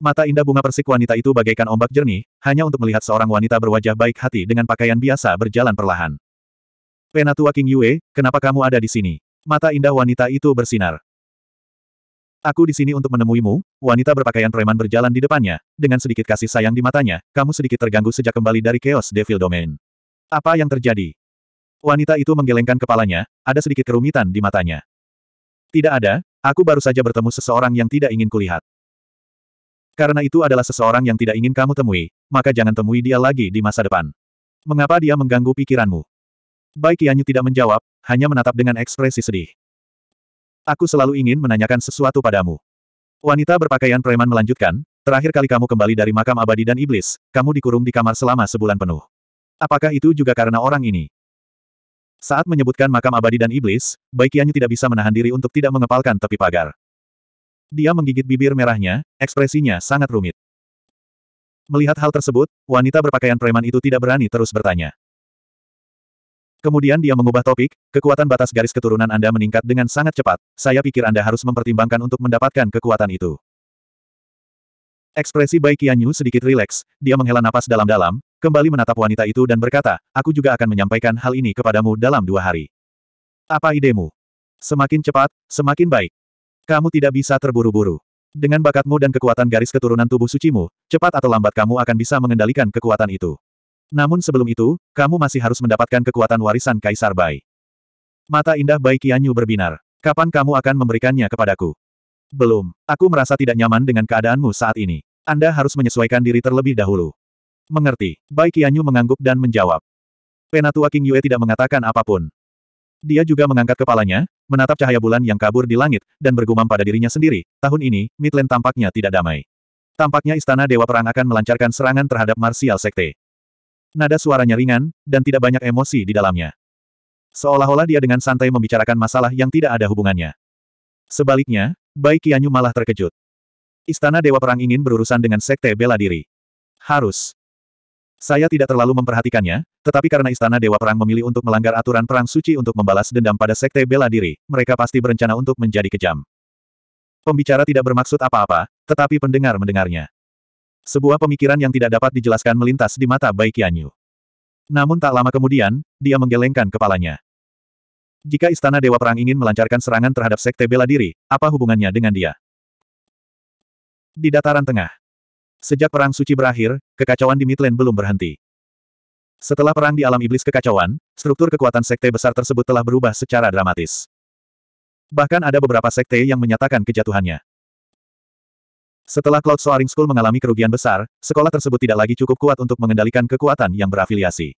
Mata indah bunga persik wanita itu bagaikan ombak jernih, hanya untuk melihat seorang wanita berwajah baik hati dengan pakaian biasa berjalan perlahan. Penatua King Yue, kenapa kamu ada di sini? Mata indah wanita itu bersinar. Aku di sini untuk menemuimu, wanita berpakaian preman berjalan di depannya, dengan sedikit kasih sayang di matanya, kamu sedikit terganggu sejak kembali dari Chaos Devil Domain. Apa yang terjadi? Wanita itu menggelengkan kepalanya, ada sedikit kerumitan di matanya. Tidak ada, aku baru saja bertemu seseorang yang tidak ingin kulihat. Karena itu adalah seseorang yang tidak ingin kamu temui, maka jangan temui dia lagi di masa depan. Mengapa dia mengganggu pikiranmu? Baik Yanyu tidak menjawab, hanya menatap dengan ekspresi sedih. Aku selalu ingin menanyakan sesuatu padamu. Wanita berpakaian preman melanjutkan, terakhir kali kamu kembali dari makam abadi dan iblis, kamu dikurung di kamar selama sebulan penuh. Apakah itu juga karena orang ini? Saat menyebutkan makam abadi dan iblis, Baikianyu tidak bisa menahan diri untuk tidak mengepalkan tepi pagar. Dia menggigit bibir merahnya, ekspresinya sangat rumit. Melihat hal tersebut, wanita berpakaian preman itu tidak berani terus bertanya. Kemudian dia mengubah topik, kekuatan batas garis keturunan Anda meningkat dengan sangat cepat, saya pikir Anda harus mempertimbangkan untuk mendapatkan kekuatan itu. Ekspresi Bai Qianyu sedikit rileks, dia menghela napas dalam-dalam, kembali menatap wanita itu dan berkata, aku juga akan menyampaikan hal ini kepadamu dalam dua hari. Apa idemu? Semakin cepat, semakin baik. Kamu tidak bisa terburu-buru. Dengan bakatmu dan kekuatan garis keturunan tubuh sucimu, cepat atau lambat kamu akan bisa mengendalikan kekuatan itu. Namun sebelum itu, kamu masih harus mendapatkan kekuatan warisan Kaisar Bai. Mata indah Bai Qianyu berbinar. Kapan kamu akan memberikannya kepadaku? Belum. Aku merasa tidak nyaman dengan keadaanmu saat ini. Anda harus menyesuaikan diri terlebih dahulu. Mengerti. Bai Qianyu mengangguk dan menjawab. Penatua King Yue tidak mengatakan apapun. Dia juga mengangkat kepalanya, menatap cahaya bulan yang kabur di langit, dan bergumam pada dirinya sendiri, tahun ini, Midland tampaknya tidak damai. Tampaknya Istana Dewa Perang akan melancarkan serangan terhadap Martial Sekte. Nada suaranya ringan, dan tidak banyak emosi di dalamnya. Seolah-olah dia dengan santai membicarakan masalah yang tidak ada hubungannya. Sebaliknya, Bai Qianyu malah terkejut. Istana Dewa Perang ingin berurusan dengan Sekte Bela Diri. Harus. Saya tidak terlalu memperhatikannya, tetapi karena Istana Dewa Perang memilih untuk melanggar aturan Perang Suci untuk membalas dendam pada Sekte Bela Diri, mereka pasti berencana untuk menjadi kejam. Pembicara tidak bermaksud apa-apa, tetapi pendengar mendengarnya. Sebuah pemikiran yang tidak dapat dijelaskan melintas di mata Bai Qianyu. Namun tak lama kemudian, dia menggelengkan kepalanya. Jika Istana Dewa Perang ingin melancarkan serangan terhadap Sekte Bela Diri, apa hubungannya dengan dia? Di dataran tengah. Sejak Perang Suci berakhir, kekacauan di Midland belum berhenti. Setelah perang di alam iblis kekacauan, struktur kekuatan sekte besar tersebut telah berubah secara dramatis. Bahkan ada beberapa sekte yang menyatakan kejatuhannya. Setelah Cloud Soaring School mengalami kerugian besar, sekolah tersebut tidak lagi cukup kuat untuk mengendalikan kekuatan yang berafiliasi.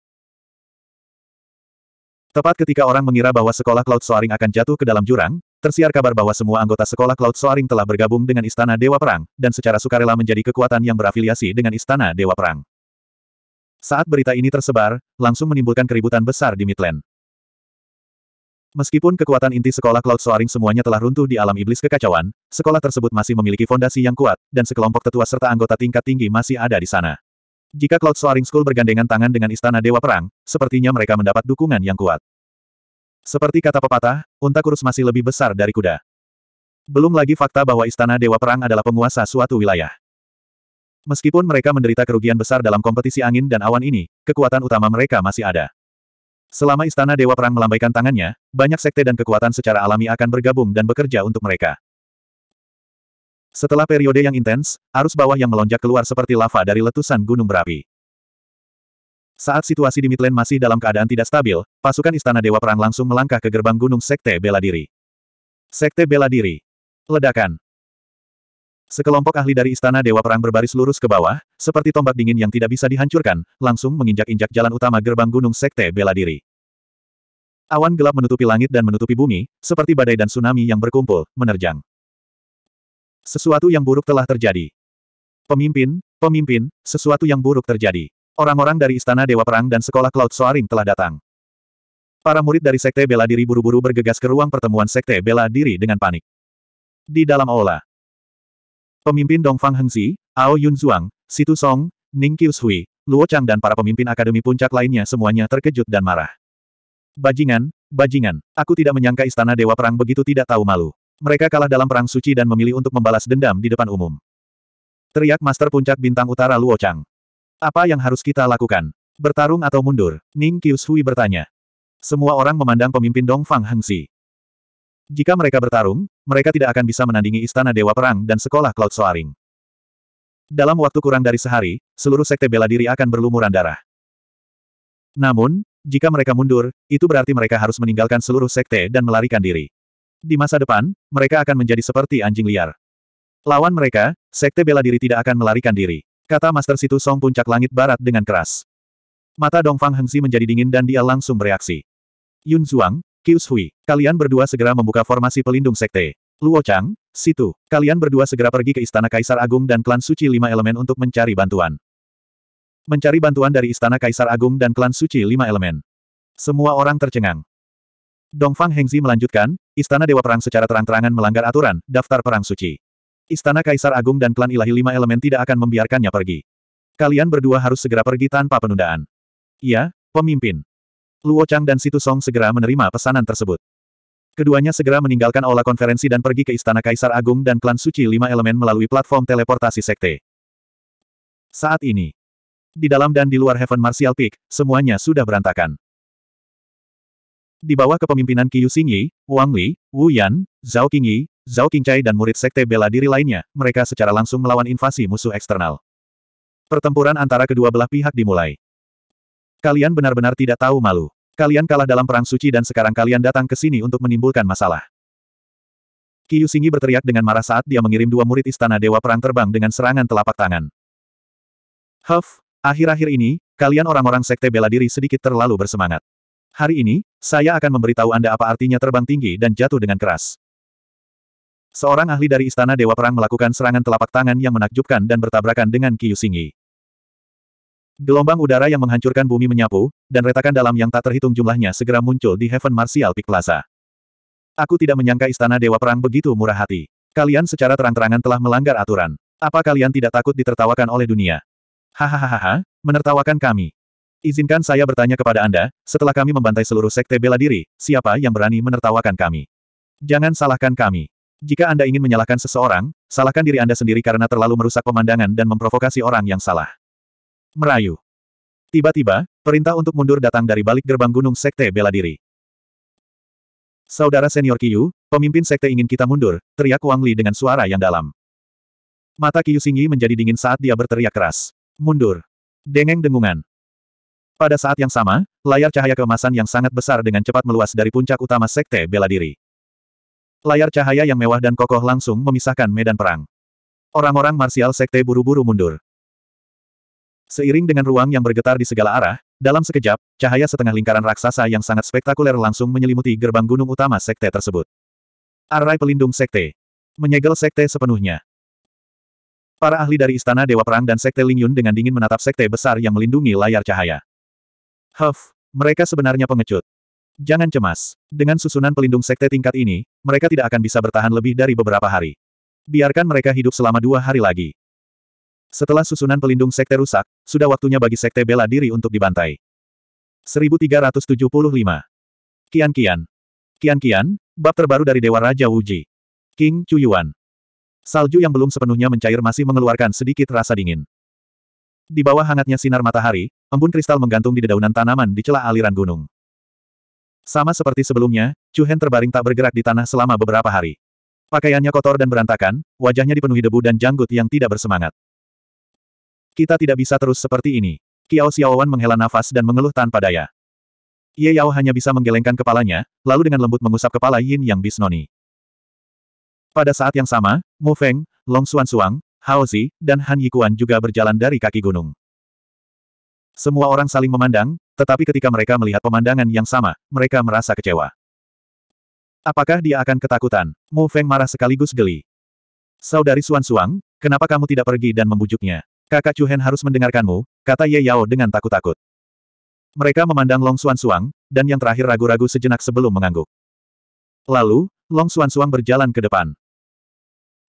Tepat ketika orang mengira bahwa sekolah Cloud Soaring akan jatuh ke dalam jurang, tersiar kabar bahwa semua anggota sekolah Cloud Soaring telah bergabung dengan Istana Dewa Perang, dan secara sukarela menjadi kekuatan yang berafiliasi dengan Istana Dewa Perang. Saat berita ini tersebar, langsung menimbulkan keributan besar di Midland. Meskipun kekuatan inti sekolah Cloud Soaring semuanya telah runtuh di alam iblis kekacauan, sekolah tersebut masih memiliki fondasi yang kuat, dan sekelompok tetua serta anggota tingkat tinggi masih ada di sana. Jika Cloud Soaring School bergandengan tangan dengan Istana Dewa Perang, sepertinya mereka mendapat dukungan yang kuat. Seperti kata pepatah, unta kurus masih lebih besar dari kuda. Belum lagi fakta bahwa Istana Dewa Perang adalah penguasa suatu wilayah. Meskipun mereka menderita kerugian besar dalam kompetisi angin dan awan ini, kekuatan utama mereka masih ada. Selama Istana Dewa Perang melambaikan tangannya, banyak sekte dan kekuatan secara alami akan bergabung dan bekerja untuk mereka. Setelah periode yang intens, arus bawah yang melonjak keluar seperti lava dari letusan gunung berapi. Saat situasi di Midland masih dalam keadaan tidak stabil, pasukan Istana Dewa Perang langsung melangkah ke gerbang gunung Sekte Bela Diri. Sekte Bela Diri. Ledakan. Sekelompok ahli dari Istana Dewa Perang berbaris lurus ke bawah, seperti tombak dingin yang tidak bisa dihancurkan, langsung menginjak-injak jalan utama gerbang gunung Sekte Bela Diri. Awan gelap menutupi langit dan menutupi bumi, seperti badai dan tsunami yang berkumpul, menerjang. Sesuatu yang buruk telah terjadi. Pemimpin, pemimpin, sesuatu yang buruk terjadi. Orang-orang dari Istana Dewa Perang dan Sekolah Cloud Soaring telah datang. Para murid dari Sekte Bela Diri buru-buru bergegas ke ruang pertemuan Sekte Bela Diri dengan panik. Di dalam aula, Pemimpin Dongfang Hengzi, Ao Yunzuang, Situ Song, Ning Qiushui, Luo Chang dan para pemimpin Akademi Puncak lainnya semuanya terkejut dan marah. Bajingan, bajingan, aku tidak menyangka Istana Dewa Perang begitu tidak tahu malu. Mereka kalah dalam Perang Suci dan memilih untuk membalas dendam di depan umum. Teriak Master Puncak Bintang Utara Luo Chang. Apa yang harus kita lakukan? Bertarung atau mundur? Ning Qiushui bertanya. Semua orang memandang pemimpin Dongfang Hengzi. Jika mereka bertarung, mereka tidak akan bisa menandingi Istana Dewa Perang dan Sekolah Cloud Soaring. Dalam waktu kurang dari sehari, seluruh sekte bela diri akan berlumuran darah. Namun, jika mereka mundur, itu berarti mereka harus meninggalkan seluruh sekte dan melarikan diri. Di masa depan, mereka akan menjadi seperti anjing liar. Lawan mereka, sekte bela diri tidak akan melarikan diri. Kata Master Situ Song Puncak Langit Barat dengan keras. Mata Dongfang Hengsi menjadi dingin dan dia langsung bereaksi. Yun Zhuang, Qius Hui, kalian berdua segera membuka formasi pelindung sekte. Luo Chang, situ, kalian berdua segera pergi ke Istana Kaisar Agung dan Klan Suci Lima Elemen untuk mencari bantuan. Mencari bantuan dari Istana Kaisar Agung dan Klan Suci Lima Elemen. Semua orang tercengang. Dongfang Hengzi melanjutkan, Istana Dewa Perang secara terang-terangan melanggar aturan, daftar perang suci. Istana Kaisar Agung dan Klan Ilahi Lima Elemen tidak akan membiarkannya pergi. Kalian berdua harus segera pergi tanpa penundaan. Iya, pemimpin. Luo Chang dan Situ Song segera menerima pesanan tersebut. Keduanya segera meninggalkan aula konferensi dan pergi ke Istana Kaisar Agung dan Klan Suci Lima Elemen melalui platform teleportasi sekte. Saat ini, di dalam dan di luar Heaven Martial Peak, semuanya sudah berantakan. Di bawah kepemimpinan Qiu Xingyi, Wang Li, Wu Yan, Zhao Qingyi, Zhao Qingcai dan murid sekte bela diri lainnya, mereka secara langsung melawan invasi musuh eksternal. Pertempuran antara kedua belah pihak dimulai. Kalian benar-benar tidak tahu malu. Kalian kalah dalam perang suci dan sekarang kalian datang ke sini untuk menimbulkan masalah. Kiyu Singi berteriak dengan marah saat dia mengirim dua murid istana Dewa Perang terbang dengan serangan telapak tangan. Huff, akhir-akhir ini, kalian orang-orang sekte bela diri sedikit terlalu bersemangat. Hari ini, saya akan memberitahu Anda apa artinya terbang tinggi dan jatuh dengan keras. Seorang ahli dari Istana Dewa Perang melakukan serangan telapak tangan yang menakjubkan dan bertabrakan dengan Kiyu Singi. Gelombang udara yang menghancurkan bumi menyapu, dan retakan dalam yang tak terhitung jumlahnya segera muncul di Heaven Martial Peak Plaza. Aku tidak menyangka istana Dewa Perang begitu murah hati. Kalian secara terang-terangan telah melanggar aturan. Apa kalian tidak takut ditertawakan oleh dunia? Hahaha, menertawakan kami. Izinkan saya bertanya kepada Anda, setelah kami membantai seluruh sekte bela diri, siapa yang berani menertawakan kami? Jangan salahkan kami. Jika Anda ingin menyalahkan seseorang, salahkan diri Anda sendiri karena terlalu merusak pemandangan dan memprovokasi orang yang salah. Merayu. Tiba-tiba, perintah untuk mundur datang dari balik gerbang gunung Sekte Bela Diri. Saudara senior Kiyu, pemimpin Sekte ingin kita mundur, teriak Wang Li dengan suara yang dalam. Mata Kiyu Singyi menjadi dingin saat dia berteriak keras. Mundur. Dengeng dengungan. Pada saat yang sama, layar cahaya kemasan yang sangat besar dengan cepat meluas dari puncak utama Sekte Bela Diri. Layar cahaya yang mewah dan kokoh langsung memisahkan medan perang. Orang-orang marsial Sekte buru-buru mundur. Seiring dengan ruang yang bergetar di segala arah, dalam sekejap, cahaya setengah lingkaran raksasa yang sangat spektakuler langsung menyelimuti gerbang gunung utama sekte tersebut. Arai pelindung sekte. Menyegel sekte sepenuhnya. Para ahli dari Istana Dewa Perang dan Sekte Lingyun dengan dingin menatap sekte besar yang melindungi layar cahaya. Huff, mereka sebenarnya pengecut. Jangan cemas. Dengan susunan pelindung sekte tingkat ini, mereka tidak akan bisa bertahan lebih dari beberapa hari. Biarkan mereka hidup selama dua hari lagi. Setelah susunan pelindung sekte rusak, sudah waktunya bagi sekte bela diri untuk dibantai. 1375. Kian-kian. Kian-kian, bab terbaru dari Dewa Raja Wuji. King Chuyuan. Salju yang belum sepenuhnya mencair masih mengeluarkan sedikit rasa dingin. Di bawah hangatnya sinar matahari, embun kristal menggantung di dedaunan tanaman di celah aliran gunung. Sama seperti sebelumnya, Chu Hen terbaring tak bergerak di tanah selama beberapa hari. Pakaiannya kotor dan berantakan, wajahnya dipenuhi debu dan janggut yang tidak bersemangat. Kita tidak bisa terus seperti ini. Kiao Xiaowan menghela nafas dan mengeluh tanpa daya. Ye Yao hanya bisa menggelengkan kepalanya, lalu dengan lembut mengusap kepala Yin Yang Bisnoni. Pada saat yang sama, Mu Feng, Long Xuan Suang, Hao Zi, dan Han Yikuan juga berjalan dari kaki gunung. Semua orang saling memandang, tetapi ketika mereka melihat pemandangan yang sama, mereka merasa kecewa. Apakah dia akan ketakutan? Mu Feng marah sekaligus geli. Saudari Xuan Suang, kenapa kamu tidak pergi dan membujuknya? Kakak Chuhen harus mendengarkanmu, kata Ye Yao dengan takut-takut. Mereka memandang Long Xuan Suang, dan yang terakhir ragu-ragu sejenak sebelum mengangguk. Lalu, Long Xuan Suang berjalan ke depan.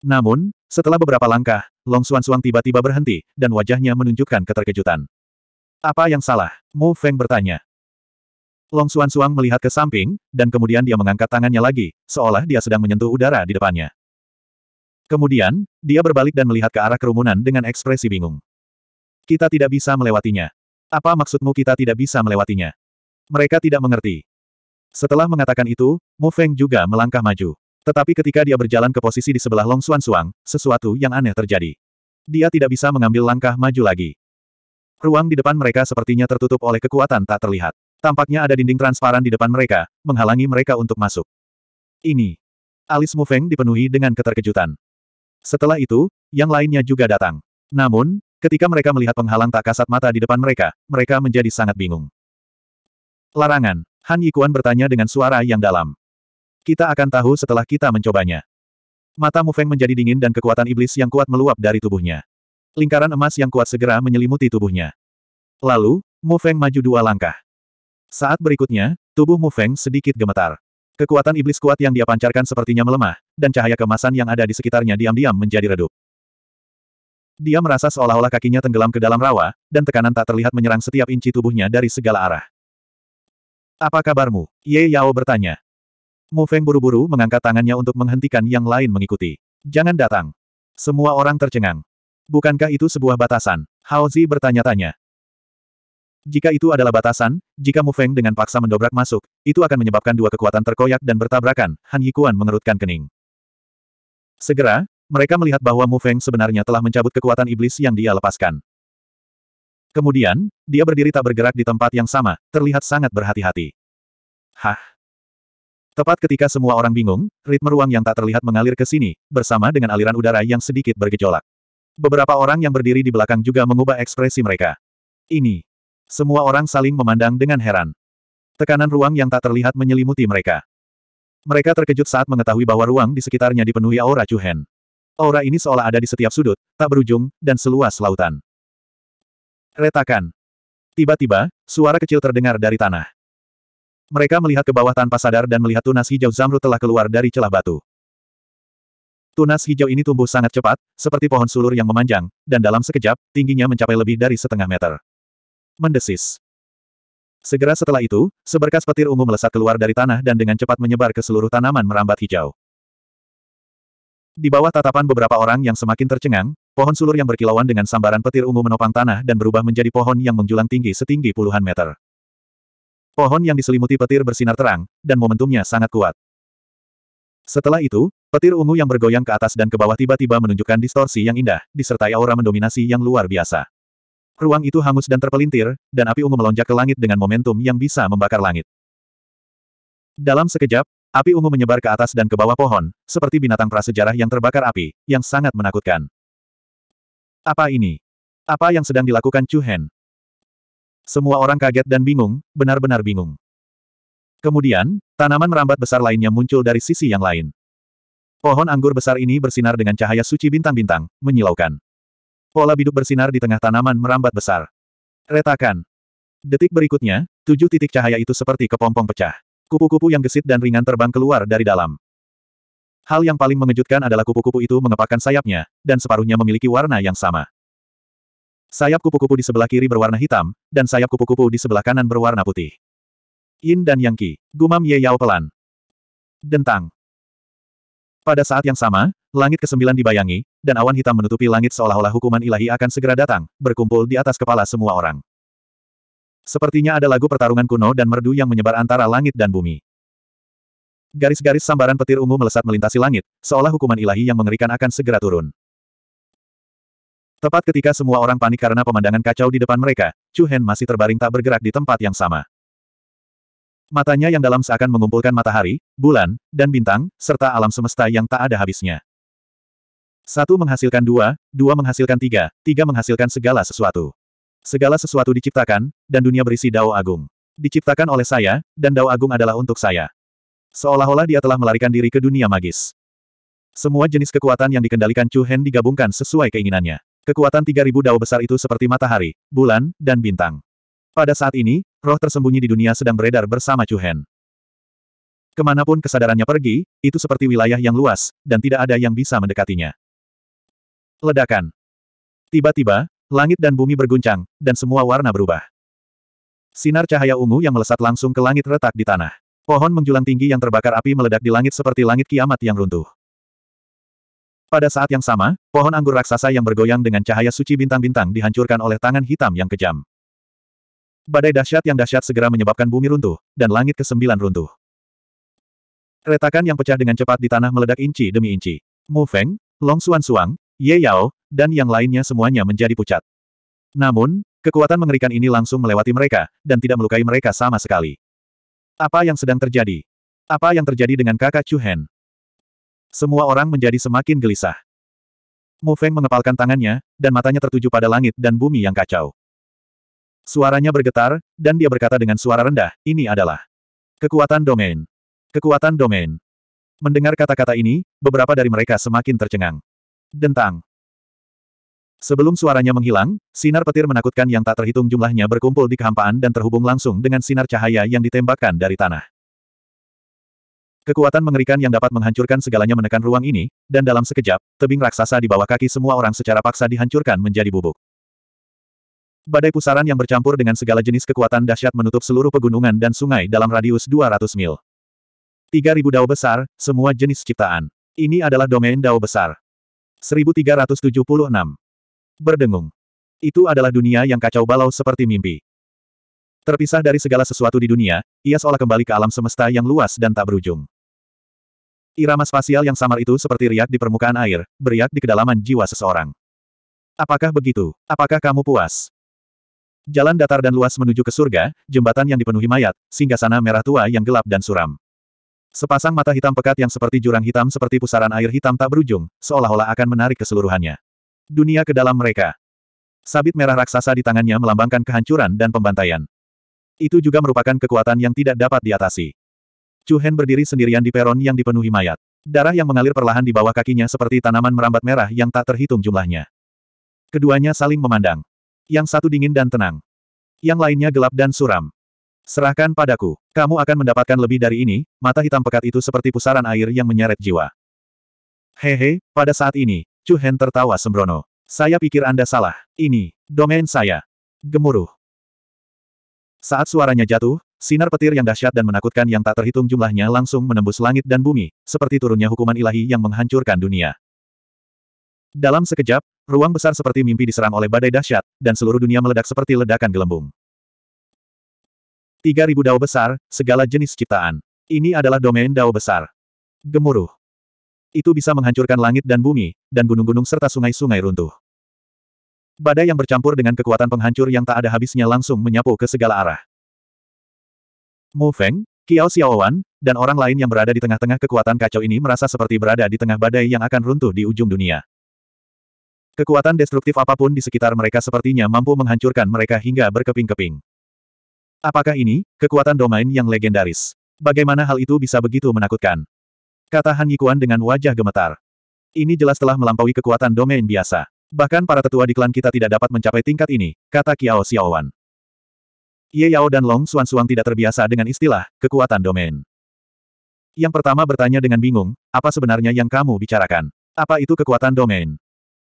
Namun, setelah beberapa langkah, Long Xuan Suang tiba-tiba berhenti, dan wajahnya menunjukkan keterkejutan. Apa yang salah? Mu Feng bertanya. Long Xuan Suang melihat ke samping, dan kemudian dia mengangkat tangannya lagi, seolah dia sedang menyentuh udara di depannya. Kemudian, dia berbalik dan melihat ke arah kerumunan dengan ekspresi bingung. Kita tidak bisa melewatinya. Apa maksudmu kita tidak bisa melewatinya? Mereka tidak mengerti. Setelah mengatakan itu, Mu Feng juga melangkah maju. Tetapi ketika dia berjalan ke posisi di sebelah Long Xuan Suang, sesuatu yang aneh terjadi. Dia tidak bisa mengambil langkah maju lagi. Ruang di depan mereka sepertinya tertutup oleh kekuatan tak terlihat. Tampaknya ada dinding transparan di depan mereka, menghalangi mereka untuk masuk. Ini. Alis Mu Feng dipenuhi dengan keterkejutan. Setelah itu, yang lainnya juga datang. Namun, ketika mereka melihat penghalang tak kasat mata di depan mereka, mereka menjadi sangat bingung. Larangan, Han Yikuan bertanya dengan suara yang dalam. Kita akan tahu setelah kita mencobanya. Mata Mu Feng menjadi dingin dan kekuatan iblis yang kuat meluap dari tubuhnya. Lingkaran emas yang kuat segera menyelimuti tubuhnya. Lalu, Mu Feng maju dua langkah. Saat berikutnya, tubuh Mu Feng sedikit gemetar. Kekuatan iblis kuat yang dia pancarkan sepertinya melemah, dan cahaya kemasan yang ada di sekitarnya diam-diam menjadi redup. Dia merasa seolah-olah kakinya tenggelam ke dalam rawa, dan tekanan tak terlihat menyerang setiap inci tubuhnya dari segala arah. Apa kabarmu? Ye Yao bertanya. Mu Feng buru-buru mengangkat tangannya untuk menghentikan yang lain mengikuti. Jangan datang. Semua orang tercengang. Bukankah itu sebuah batasan? Hao Zi bertanya-tanya. Jika itu adalah batasan, jika Mu Feng dengan paksa mendobrak masuk, itu akan menyebabkan dua kekuatan terkoyak dan bertabrakan, Han Yikuan mengerutkan kening. Segera, mereka melihat bahwa Mu Feng sebenarnya telah mencabut kekuatan iblis yang dia lepaskan. Kemudian, dia berdiri tak bergerak di tempat yang sama, terlihat sangat berhati-hati. Hah? Tepat ketika semua orang bingung, ritme ruang yang tak terlihat mengalir ke sini, bersama dengan aliran udara yang sedikit bergejolak. Beberapa orang yang berdiri di belakang juga mengubah ekspresi mereka. Ini, semua orang saling memandang dengan heran. Tekanan ruang yang tak terlihat menyelimuti mereka. Mereka terkejut saat mengetahui bahwa ruang di sekitarnya dipenuhi aura Cuhen. Aura ini seolah ada di setiap sudut, tak berujung, dan seluas lautan. Retakan. Tiba-tiba, suara kecil terdengar dari tanah. Mereka melihat ke bawah tanpa sadar dan melihat tunas hijau zamrud telah keluar dari celah batu. Tunas hijau ini tumbuh sangat cepat, seperti pohon sulur yang memanjang, dan dalam sekejap, tingginya mencapai lebih dari setengah meter mendesis. Segera setelah itu, seberkas petir ungu melesat keluar dari tanah dan dengan cepat menyebar ke seluruh tanaman merambat hijau. Di bawah tatapan beberapa orang yang semakin tercengang, pohon sulur yang berkilauan dengan sambaran petir ungu menopang tanah dan berubah menjadi pohon yang menjulang tinggi setinggi puluhan meter. Pohon yang diselimuti petir bersinar terang, dan momentumnya sangat kuat. Setelah itu, petir ungu yang bergoyang ke atas dan ke bawah tiba-tiba menunjukkan distorsi yang indah, disertai aura mendominasi yang luar biasa. Ruang itu hangus dan terpelintir, dan api ungu melonjak ke langit dengan momentum yang bisa membakar langit. Dalam sekejap, api ungu menyebar ke atas dan ke bawah pohon, seperti binatang prasejarah yang terbakar api, yang sangat menakutkan. Apa ini? Apa yang sedang dilakukan Chu Hen? Semua orang kaget dan bingung, benar-benar bingung. Kemudian, tanaman merambat besar lainnya muncul dari sisi yang lain. Pohon anggur besar ini bersinar dengan cahaya suci bintang-bintang, menyilaukan. Pola biduk bersinar di tengah tanaman merambat besar. Retakan. Detik berikutnya, tujuh titik cahaya itu seperti kepompong pecah. Kupu-kupu yang gesit dan ringan terbang keluar dari dalam. Hal yang paling mengejutkan adalah kupu-kupu itu mengepakkan sayapnya, dan separuhnya memiliki warna yang sama. Sayap kupu-kupu di sebelah kiri berwarna hitam, dan sayap kupu-kupu di sebelah kanan berwarna putih. Yin dan Yang Ki, Gumam Ye Yao pelan. Dentang. Pada saat yang sama, langit kesembilan dibayangi, dan awan hitam menutupi langit seolah-olah hukuman ilahi akan segera datang, berkumpul di atas kepala semua orang. Sepertinya ada lagu pertarungan kuno dan merdu yang menyebar antara langit dan bumi. Garis-garis sambaran petir ungu melesat melintasi langit, seolah hukuman ilahi yang mengerikan akan segera turun. Tepat ketika semua orang panik karena pemandangan kacau di depan mereka, Chu Hen masih terbaring tak bergerak di tempat yang sama. Matanya yang dalam seakan mengumpulkan matahari, bulan, dan bintang, serta alam semesta yang tak ada habisnya. Satu menghasilkan dua, dua menghasilkan tiga, tiga menghasilkan segala sesuatu. Segala sesuatu diciptakan, dan dunia berisi dao agung. Diciptakan oleh saya, dan dao agung adalah untuk saya. Seolah-olah dia telah melarikan diri ke dunia magis. Semua jenis kekuatan yang dikendalikan Chu Hen digabungkan sesuai keinginannya. Kekuatan 3000 dao besar itu seperti matahari, bulan, dan bintang. Pada saat ini, roh tersembunyi di dunia sedang beredar bersama Chu Hen. Kemanapun kesadarannya pergi, itu seperti wilayah yang luas, dan tidak ada yang bisa mendekatinya. Ledakan. Tiba-tiba, langit dan bumi berguncang, dan semua warna berubah. Sinar cahaya ungu yang melesat langsung ke langit retak di tanah. Pohon menjulang tinggi yang terbakar api meledak di langit seperti langit kiamat yang runtuh. Pada saat yang sama, pohon anggur raksasa yang bergoyang dengan cahaya suci bintang-bintang dihancurkan oleh tangan hitam yang kejam. Badai dahsyat yang dahsyat segera menyebabkan bumi runtuh, dan langit ke kesembilan runtuh. Retakan yang pecah dengan cepat di tanah meledak inci demi inci. Mu Feng, Long Xuan Suang, Ye Yao, dan yang lainnya semuanya menjadi pucat. Namun, kekuatan mengerikan ini langsung melewati mereka, dan tidak melukai mereka sama sekali. Apa yang sedang terjadi? Apa yang terjadi dengan kakak Chu Hen? Semua orang menjadi semakin gelisah. Mu Feng mengepalkan tangannya, dan matanya tertuju pada langit dan bumi yang kacau. Suaranya bergetar, dan dia berkata dengan suara rendah, ini adalah kekuatan domain. Kekuatan domain. Mendengar kata-kata ini, beberapa dari mereka semakin tercengang. Dentang. Sebelum suaranya menghilang, sinar petir menakutkan yang tak terhitung jumlahnya berkumpul di kehampaan dan terhubung langsung dengan sinar cahaya yang ditembakkan dari tanah. Kekuatan mengerikan yang dapat menghancurkan segalanya menekan ruang ini, dan dalam sekejap, tebing raksasa di bawah kaki semua orang secara paksa dihancurkan menjadi bubuk. Badai pusaran yang bercampur dengan segala jenis kekuatan dahsyat menutup seluruh pegunungan dan sungai dalam radius 200 mil. 3000 dao besar, semua jenis ciptaan. Ini adalah domain dao besar. 1376. Berdengung. Itu adalah dunia yang kacau balau seperti mimpi. Terpisah dari segala sesuatu di dunia, ia seolah kembali ke alam semesta yang luas dan tak berujung. Irama spasial yang samar itu seperti riak di permukaan air, beriak di kedalaman jiwa seseorang. Apakah begitu? Apakah kamu puas? Jalan datar dan luas menuju ke surga, jembatan yang dipenuhi mayat, sana merah tua yang gelap dan suram. Sepasang mata hitam pekat yang seperti jurang hitam seperti pusaran air hitam tak berujung, seolah-olah akan menarik keseluruhannya. Dunia ke dalam mereka. Sabit merah raksasa di tangannya melambangkan kehancuran dan pembantaian. Itu juga merupakan kekuatan yang tidak dapat diatasi. Chu Hen berdiri sendirian di peron yang dipenuhi mayat. Darah yang mengalir perlahan di bawah kakinya seperti tanaman merambat merah yang tak terhitung jumlahnya. Keduanya saling memandang yang satu dingin dan tenang. Yang lainnya gelap dan suram. Serahkan padaku. Kamu akan mendapatkan lebih dari ini, mata hitam pekat itu seperti pusaran air yang menyeret jiwa. Hehe, pada saat ini, Chu Hen tertawa sembrono. Saya pikir Anda salah. Ini, domain saya. Gemuruh. Saat suaranya jatuh, sinar petir yang dahsyat dan menakutkan yang tak terhitung jumlahnya langsung menembus langit dan bumi, seperti turunnya hukuman ilahi yang menghancurkan dunia. Dalam sekejap, Ruang besar seperti mimpi diserang oleh badai dahsyat, dan seluruh dunia meledak seperti ledakan gelembung. 3000 dao besar, segala jenis ciptaan. Ini adalah domain dao besar. Gemuruh. Itu bisa menghancurkan langit dan bumi, dan gunung-gunung serta sungai-sungai runtuh. Badai yang bercampur dengan kekuatan penghancur yang tak ada habisnya langsung menyapu ke segala arah. Mu Feng, Kiao Xiaowan, dan orang lain yang berada di tengah-tengah kekuatan kacau ini merasa seperti berada di tengah badai yang akan runtuh di ujung dunia. Kekuatan destruktif apapun di sekitar mereka sepertinya mampu menghancurkan mereka hingga berkeping-keping. Apakah ini, kekuatan domain yang legendaris? Bagaimana hal itu bisa begitu menakutkan? Kata Han Yikuan dengan wajah gemetar. Ini jelas telah melampaui kekuatan domain biasa. Bahkan para tetua di klan kita tidak dapat mencapai tingkat ini, kata Kiao Xiaowan. Ye Yao dan Long Xuan Xuan tidak terbiasa dengan istilah, kekuatan domain. Yang pertama bertanya dengan bingung, apa sebenarnya yang kamu bicarakan? Apa itu kekuatan domain?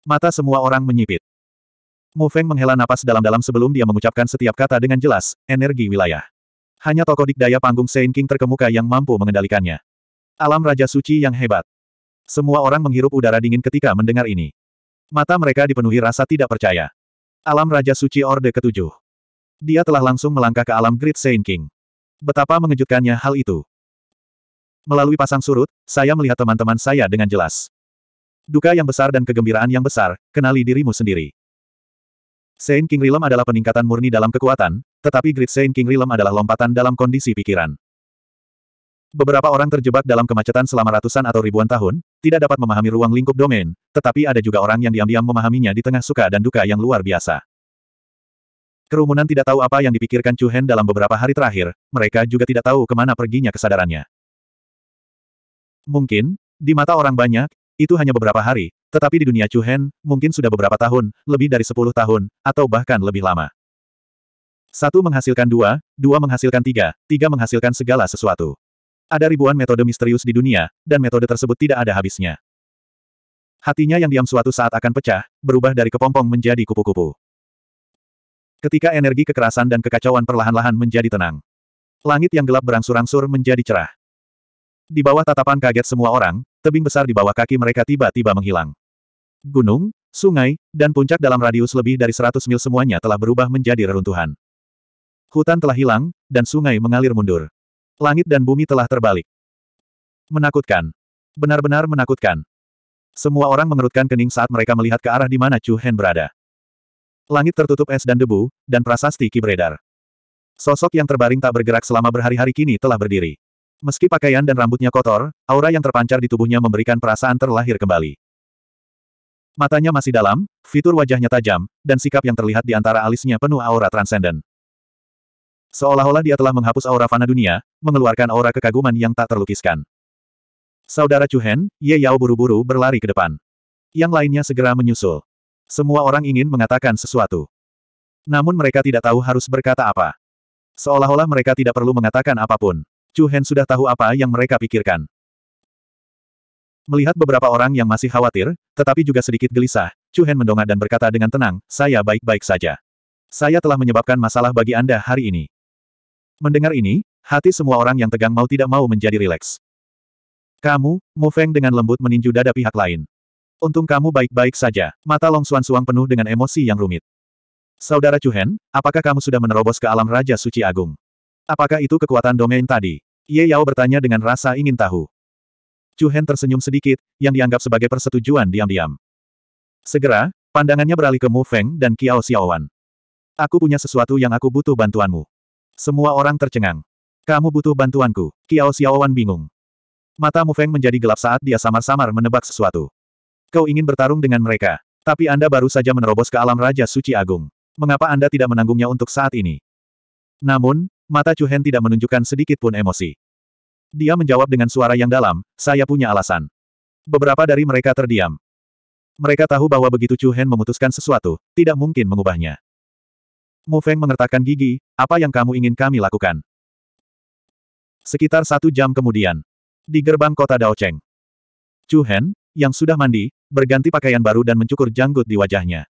Mata semua orang menyipit. Mu Feng menghela napas dalam-dalam sebelum dia mengucapkan setiap kata dengan jelas, energi wilayah. Hanya tokoh dikdaya panggung Saint King terkemuka yang mampu mengendalikannya. Alam Raja Suci yang hebat. Semua orang menghirup udara dingin ketika mendengar ini. Mata mereka dipenuhi rasa tidak percaya. Alam Raja Suci Orde Ketujuh. Dia telah langsung melangkah ke alam Great Saint King. Betapa mengejutkannya hal itu. Melalui pasang surut, saya melihat teman-teman saya dengan jelas. Duka yang besar dan kegembiraan yang besar, kenali dirimu sendiri. Saint King Realm adalah peningkatan murni dalam kekuatan, tetapi Great Saint King Realm adalah lompatan dalam kondisi pikiran. Beberapa orang terjebak dalam kemacetan selama ratusan atau ribuan tahun, tidak dapat memahami ruang lingkup domain, tetapi ada juga orang yang diam-diam memahaminya di tengah suka dan duka yang luar biasa. Kerumunan tidak tahu apa yang dipikirkan Chu Hen dalam beberapa hari terakhir, mereka juga tidak tahu kemana perginya kesadarannya. Mungkin, di mata orang banyak, itu hanya beberapa hari, tetapi di dunia Hen, mungkin sudah beberapa tahun, lebih dari sepuluh tahun, atau bahkan lebih lama. Satu menghasilkan dua, dua menghasilkan tiga, tiga menghasilkan segala sesuatu. Ada ribuan metode misterius di dunia, dan metode tersebut tidak ada habisnya. Hatinya yang diam suatu saat akan pecah, berubah dari kepompong menjadi kupu-kupu. Ketika energi kekerasan dan kekacauan perlahan-lahan menjadi tenang. Langit yang gelap berangsur-angsur menjadi cerah. Di bawah tatapan kaget semua orang, tebing besar di bawah kaki mereka tiba-tiba menghilang. Gunung, sungai, dan puncak dalam radius lebih dari 100 mil semuanya telah berubah menjadi reruntuhan. Hutan telah hilang, dan sungai mengalir mundur. Langit dan bumi telah terbalik. Menakutkan. Benar-benar menakutkan. Semua orang mengerutkan kening saat mereka melihat ke arah di mana Chu Hen berada. Langit tertutup es dan debu, dan prasasti ki Sosok yang terbaring tak bergerak selama berhari-hari kini telah berdiri. Meski pakaian dan rambutnya kotor, aura yang terpancar di tubuhnya memberikan perasaan terlahir kembali. Matanya masih dalam, fitur wajahnya tajam, dan sikap yang terlihat di antara alisnya penuh aura transenden. Seolah-olah dia telah menghapus aura fana dunia, mengeluarkan aura kekaguman yang tak terlukiskan. Saudara Chuhen, Ye Yao buru-buru berlari ke depan. Yang lainnya segera menyusul. Semua orang ingin mengatakan sesuatu. Namun mereka tidak tahu harus berkata apa. Seolah-olah mereka tidak perlu mengatakan apapun. Chu Hen sudah tahu apa yang mereka pikirkan. Melihat beberapa orang yang masih khawatir, tetapi juga sedikit gelisah, Chu Hen mendongak dan berkata dengan tenang, saya baik-baik saja. Saya telah menyebabkan masalah bagi Anda hari ini. Mendengar ini, hati semua orang yang tegang mau tidak mau menjadi rileks. Kamu, Mu Feng dengan lembut meninju dada pihak lain. Untung kamu baik-baik saja, mata Long Suan Suang penuh dengan emosi yang rumit. Saudara Chu Hen, apakah kamu sudah menerobos ke alam Raja Suci Agung? Apakah itu kekuatan domain tadi? Ye Yao bertanya dengan rasa ingin tahu. Chu Hen tersenyum sedikit, yang dianggap sebagai persetujuan diam-diam. Segera, pandangannya beralih ke Mu Feng dan Qiao Xiaowan. Aku punya sesuatu yang aku butuh bantuanmu. Semua orang tercengang. Kamu butuh bantuanku, Qiao Xiaowan bingung. Mata Mu Feng menjadi gelap saat dia samar-samar menebak sesuatu. Kau ingin bertarung dengan mereka, tapi Anda baru saja menerobos ke alam Raja Suci Agung. Mengapa Anda tidak menanggungnya untuk saat ini? Namun, Mata Chu Hen tidak menunjukkan sedikit pun emosi. Dia menjawab dengan suara yang dalam, saya punya alasan. Beberapa dari mereka terdiam. Mereka tahu bahwa begitu Chu Hen memutuskan sesuatu, tidak mungkin mengubahnya. Mu Feng mengertakkan gigi, apa yang kamu ingin kami lakukan? Sekitar satu jam kemudian, di gerbang kota Daocheng, Chu Hen, yang sudah mandi, berganti pakaian baru dan mencukur janggut di wajahnya.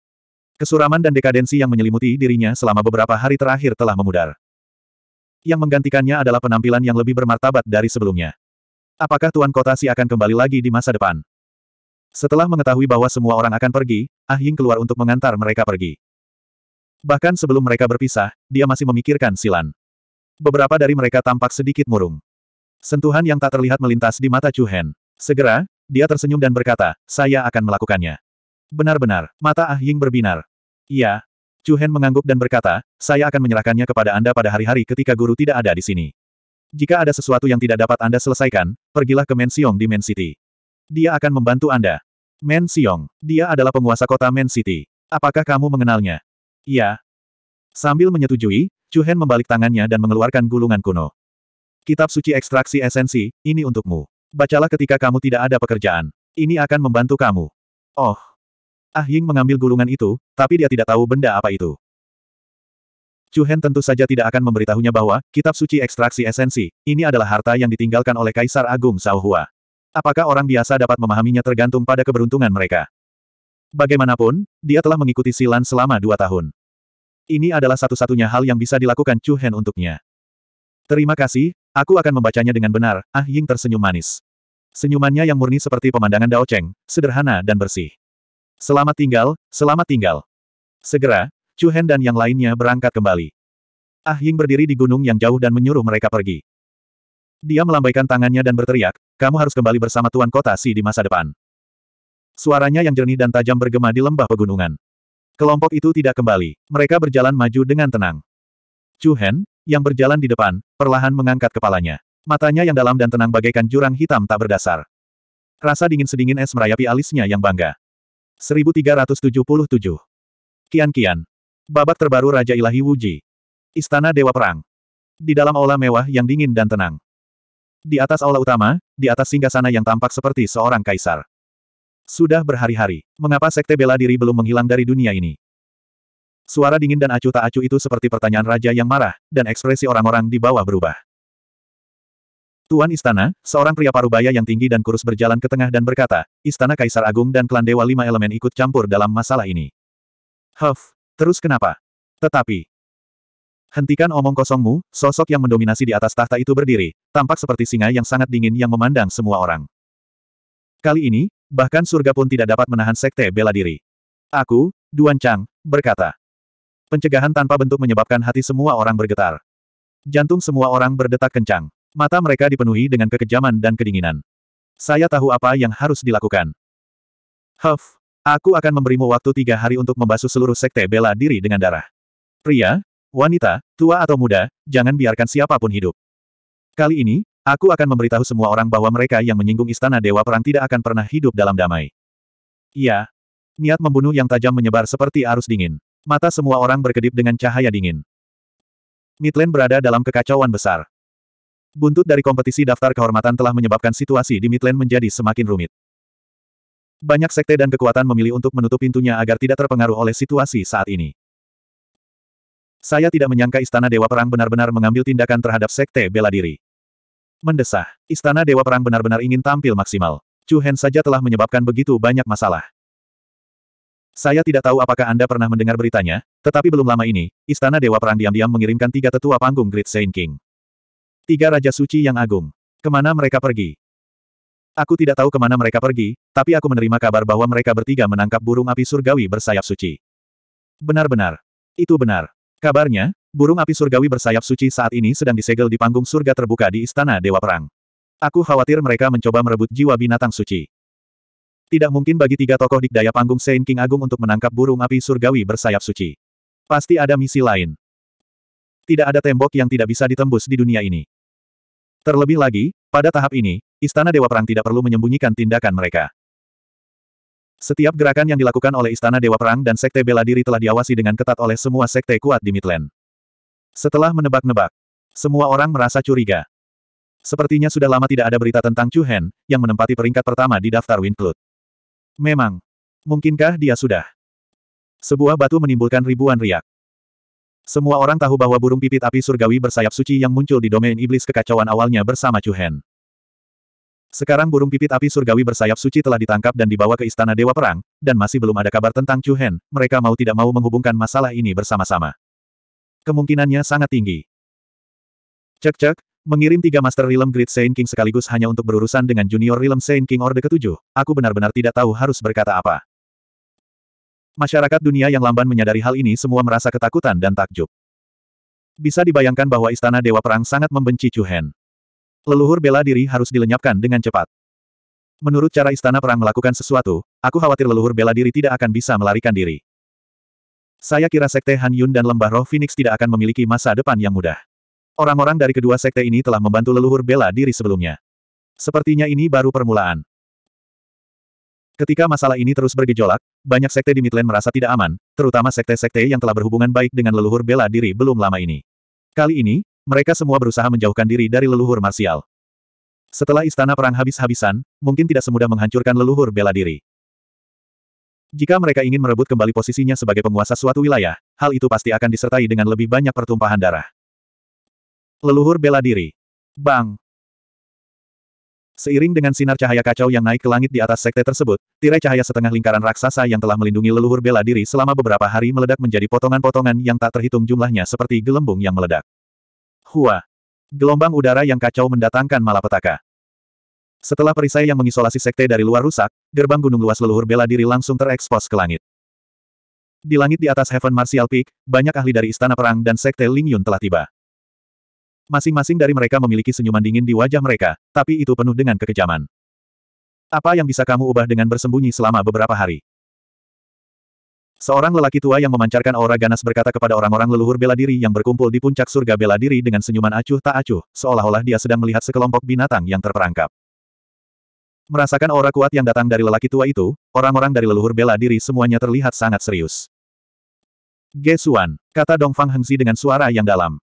Kesuraman dan dekadensi yang menyelimuti dirinya selama beberapa hari terakhir telah memudar. Yang menggantikannya adalah penampilan yang lebih bermartabat dari sebelumnya. Apakah Tuan Kota Si akan kembali lagi di masa depan? Setelah mengetahui bahwa semua orang akan pergi, Ah Ying keluar untuk mengantar mereka pergi. Bahkan sebelum mereka berpisah, dia masih memikirkan Silan. Beberapa dari mereka tampak sedikit murung. Sentuhan yang tak terlihat melintas di mata Chu Hen. Segera, dia tersenyum dan berkata, saya akan melakukannya. Benar-benar, mata Ah Ying berbinar. Iya, Chu Hen mengangguk dan berkata, saya akan menyerahkannya kepada Anda pada hari-hari ketika guru tidak ada di sini. Jika ada sesuatu yang tidak dapat Anda selesaikan, pergilah ke Siong di Man City. Dia akan membantu Anda. Men Siong, dia adalah penguasa kota Men City. Apakah kamu mengenalnya? Iya. Sambil menyetujui, Chu Hen membalik tangannya dan mengeluarkan gulungan kuno. Kitab suci ekstraksi esensi, ini untukmu. Bacalah ketika kamu tidak ada pekerjaan. Ini akan membantu kamu. Oh, Ah Ying mengambil gulungan itu, tapi dia tidak tahu benda apa itu. Chu Hen tentu saja tidak akan memberitahunya bahwa, kitab suci ekstraksi esensi, ini adalah harta yang ditinggalkan oleh Kaisar Agung Hua. Apakah orang biasa dapat memahaminya tergantung pada keberuntungan mereka? Bagaimanapun, dia telah mengikuti Silan selama dua tahun. Ini adalah satu-satunya hal yang bisa dilakukan Chu Hen untuknya. Terima kasih, aku akan membacanya dengan benar, Ah Ying tersenyum manis. Senyumannya yang murni seperti pemandangan Dao Cheng, sederhana dan bersih. Selamat tinggal, selamat tinggal. Segera, Chu Hen dan yang lainnya berangkat kembali. Ah Ying berdiri di gunung yang jauh dan menyuruh mereka pergi. Dia melambaikan tangannya dan berteriak, kamu harus kembali bersama Tuan Kota Si di masa depan. Suaranya yang jernih dan tajam bergema di lembah pegunungan. Kelompok itu tidak kembali. Mereka berjalan maju dengan tenang. Chu Hen, yang berjalan di depan, perlahan mengangkat kepalanya. Matanya yang dalam dan tenang bagaikan jurang hitam tak berdasar. Rasa dingin sedingin es merayapi alisnya yang bangga. 1377. Kian-kian. Babak terbaru Raja Ilahi Wuji. Istana Dewa Perang. Di dalam aula mewah yang dingin dan tenang. Di atas aula utama, di atas singgasana yang tampak seperti seorang kaisar. Sudah berhari-hari, mengapa sekte bela diri belum menghilang dari dunia ini? Suara dingin dan acuh tak acuh itu seperti pertanyaan raja yang marah, dan ekspresi orang-orang di bawah berubah. Tuan Istana, seorang pria parubaya yang tinggi dan kurus berjalan ke tengah dan berkata, Istana Kaisar Agung dan klan Dewa Lima Elemen ikut campur dalam masalah ini. Huff, terus kenapa? Tetapi, hentikan omong kosongmu, sosok yang mendominasi di atas tahta itu berdiri, tampak seperti singa yang sangat dingin yang memandang semua orang. Kali ini, bahkan surga pun tidak dapat menahan sekte bela diri. Aku, Duan Chang, berkata. Pencegahan tanpa bentuk menyebabkan hati semua orang bergetar. Jantung semua orang berdetak kencang. Mata mereka dipenuhi dengan kekejaman dan kedinginan. Saya tahu apa yang harus dilakukan. Huff, aku akan memberimu waktu tiga hari untuk membasuh seluruh sekte bela diri dengan darah. Pria, wanita, tua atau muda, jangan biarkan siapapun hidup. Kali ini, aku akan memberitahu semua orang bahwa mereka yang menyinggung istana Dewa Perang tidak akan pernah hidup dalam damai. Iya. Niat membunuh yang tajam menyebar seperti arus dingin. Mata semua orang berkedip dengan cahaya dingin. Midland berada dalam kekacauan besar. Buntut dari kompetisi daftar kehormatan telah menyebabkan situasi di Midland menjadi semakin rumit. Banyak sekte dan kekuatan memilih untuk menutup pintunya agar tidak terpengaruh oleh situasi saat ini. Saya tidak menyangka Istana Dewa Perang benar-benar mengambil tindakan terhadap sekte bela diri. Mendesah, Istana Dewa Perang benar-benar ingin tampil maksimal. Chu Hen saja telah menyebabkan begitu banyak masalah. Saya tidak tahu apakah Anda pernah mendengar beritanya, tetapi belum lama ini, Istana Dewa Perang diam-diam mengirimkan tiga tetua panggung Great Saint King. Tiga Raja Suci yang Agung. Kemana mereka pergi? Aku tidak tahu kemana mereka pergi, tapi aku menerima kabar bahwa mereka bertiga menangkap burung api surgawi bersayap suci. Benar-benar. Itu benar. Kabarnya, burung api surgawi bersayap suci saat ini sedang disegel di panggung surga terbuka di Istana Dewa Perang. Aku khawatir mereka mencoba merebut jiwa binatang suci. Tidak mungkin bagi tiga tokoh dikdaya panggung Saint King Agung untuk menangkap burung api surgawi bersayap suci. Pasti ada misi lain. Tidak ada tembok yang tidak bisa ditembus di dunia ini. Terlebih lagi, pada tahap ini, Istana Dewa Perang tidak perlu menyembunyikan tindakan mereka. Setiap gerakan yang dilakukan oleh Istana Dewa Perang dan Sekte Bela Diri telah diawasi dengan ketat oleh semua sekte kuat di Midland. Setelah menebak-nebak, semua orang merasa curiga. Sepertinya sudah lama tidak ada berita tentang Chu Hen, yang menempati peringkat pertama di daftar Winklut. Memang. Mungkinkah dia sudah? Sebuah batu menimbulkan ribuan riak. Semua orang tahu bahwa burung pipit api surgawi bersayap suci yang muncul di domain iblis kekacauan awalnya bersama Chu Hen. Sekarang burung pipit api surgawi bersayap suci telah ditangkap dan dibawa ke istana Dewa Perang, dan masih belum ada kabar tentang Chu Hen, mereka mau tidak mau menghubungkan masalah ini bersama-sama. Kemungkinannya sangat tinggi. Cek-cek, Mengirim tiga Master Realm Great Saint King sekaligus hanya untuk berurusan dengan Junior Realm Saint King Orde ketujuh, aku benar-benar tidak tahu harus berkata apa. Masyarakat dunia yang lamban menyadari hal ini semua merasa ketakutan dan takjub. Bisa dibayangkan bahwa istana Dewa Perang sangat membenci Chu Hen. Leluhur bela diri harus dilenyapkan dengan cepat. Menurut cara istana perang melakukan sesuatu, aku khawatir leluhur bela diri tidak akan bisa melarikan diri. Saya kira Sekte Han Yun dan Lembah Roh Phoenix tidak akan memiliki masa depan yang mudah. Orang-orang dari kedua sekte ini telah membantu leluhur bela diri sebelumnya. Sepertinya ini baru permulaan. Ketika masalah ini terus bergejolak, banyak sekte di Midland merasa tidak aman, terutama sekte-sekte yang telah berhubungan baik dengan leluhur bela diri belum lama ini. Kali ini, mereka semua berusaha menjauhkan diri dari leluhur marsial. Setelah istana perang habis-habisan, mungkin tidak semudah menghancurkan leluhur bela diri. Jika mereka ingin merebut kembali posisinya sebagai penguasa suatu wilayah, hal itu pasti akan disertai dengan lebih banyak pertumpahan darah. Leluhur bela diri. Bang! Seiring dengan sinar cahaya kacau yang naik ke langit di atas sekte tersebut, tirai cahaya setengah lingkaran raksasa yang telah melindungi leluhur bela diri selama beberapa hari meledak menjadi potongan-potongan yang tak terhitung jumlahnya seperti gelembung yang meledak. Hua! Gelombang udara yang kacau mendatangkan malapetaka. Setelah perisai yang mengisolasi sekte dari luar rusak, gerbang gunung luas leluhur bela diri langsung terekspos ke langit. Di langit di atas Heaven Martial Peak, banyak ahli dari Istana Perang dan Sekte Ling Yun telah tiba. Masing-masing dari mereka memiliki senyuman dingin di wajah mereka, tapi itu penuh dengan kekejaman. Apa yang bisa kamu ubah dengan bersembunyi selama beberapa hari? Seorang lelaki tua yang memancarkan aura ganas berkata kepada orang-orang leluhur bela diri yang berkumpul di puncak surga bela diri dengan senyuman acuh tak acuh, seolah-olah dia sedang melihat sekelompok binatang yang terperangkap. Merasakan aura kuat yang datang dari lelaki tua itu, orang-orang dari leluhur bela diri semuanya terlihat sangat serius. Gesuan, kata Dongfang Hengzi dengan suara yang dalam.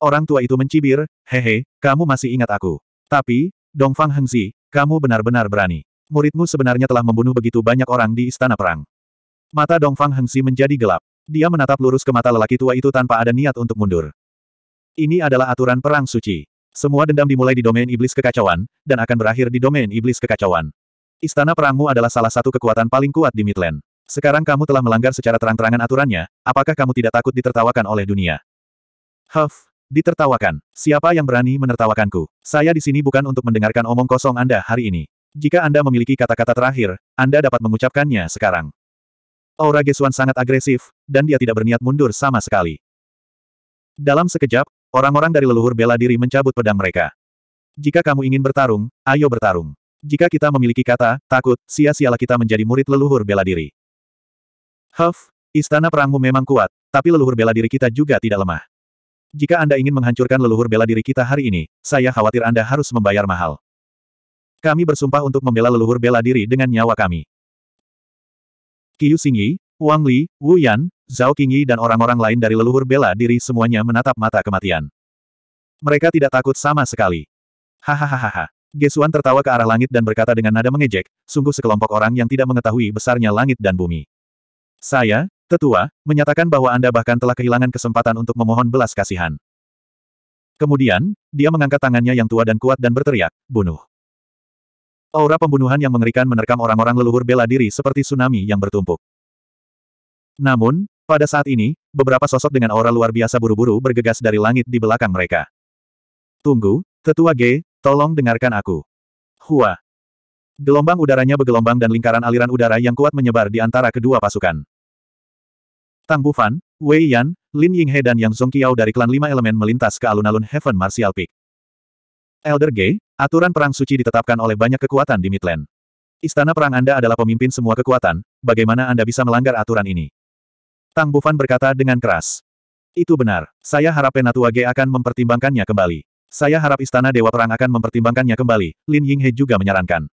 Orang tua itu mencibir, hehe, kamu masih ingat aku. Tapi, Dongfang Hengzi, kamu benar-benar berani. Muridmu sebenarnya telah membunuh begitu banyak orang di istana perang. Mata Dongfang Hengzi menjadi gelap. Dia menatap lurus ke mata lelaki tua itu tanpa ada niat untuk mundur. Ini adalah aturan perang suci. Semua dendam dimulai di domain iblis kekacauan, dan akan berakhir di domain iblis kekacauan. Istana perangmu adalah salah satu kekuatan paling kuat di Midland. Sekarang kamu telah melanggar secara terang-terangan aturannya, apakah kamu tidak takut ditertawakan oleh dunia? Huff, Ditertawakan. Siapa yang berani menertawakanku? Saya di sini bukan untuk mendengarkan omong kosong Anda hari ini. Jika Anda memiliki kata-kata terakhir, Anda dapat mengucapkannya sekarang. Aura Gesuan sangat agresif, dan dia tidak berniat mundur sama sekali. Dalam sekejap, orang-orang dari leluhur bela diri mencabut pedang mereka. Jika kamu ingin bertarung, ayo bertarung. Jika kita memiliki kata, takut, sia-sialah kita menjadi murid leluhur bela diri. Huff, istana perangmu memang kuat, tapi leluhur bela diri kita juga tidak lemah. Jika Anda ingin menghancurkan leluhur bela diri kita hari ini, saya khawatir Anda harus membayar mahal. Kami bersumpah untuk membela leluhur bela diri dengan nyawa kami. Qiu Xingyi, Wang Li, Wu Yan, Zhao Qingyi dan orang-orang lain dari leluhur bela diri semuanya menatap mata kematian. Mereka tidak takut sama sekali. Hahaha. Gesuan tertawa ke arah langit dan berkata dengan nada mengejek, sungguh sekelompok orang yang tidak mengetahui besarnya langit dan bumi. Saya, Tetua, menyatakan bahwa Anda bahkan telah kehilangan kesempatan untuk memohon belas kasihan. Kemudian, dia mengangkat tangannya yang tua dan kuat dan berteriak, bunuh. Aura pembunuhan yang mengerikan menerkam orang-orang leluhur bela diri seperti tsunami yang bertumpuk. Namun, pada saat ini, beberapa sosok dengan aura luar biasa buru-buru bergegas dari langit di belakang mereka. Tunggu, Tetua G, tolong dengarkan aku. Hua. Gelombang udaranya bergelombang dan lingkaran aliran udara yang kuat menyebar di antara kedua pasukan. Tang Bufan, Wei Yan, Lin Yinghe dan Yang Zongqiao dari klan lima elemen melintas ke alun-alun Heaven Martial Peak. Elder Gay, aturan perang suci ditetapkan oleh banyak kekuatan di Midland. Istana perang Anda adalah pemimpin semua kekuatan, bagaimana Anda bisa melanggar aturan ini? Tang Bufan berkata dengan keras. Itu benar, saya harap Penatua Gay akan mempertimbangkannya kembali. Saya harap Istana Dewa Perang akan mempertimbangkannya kembali, Lin Yinghe juga menyarankan.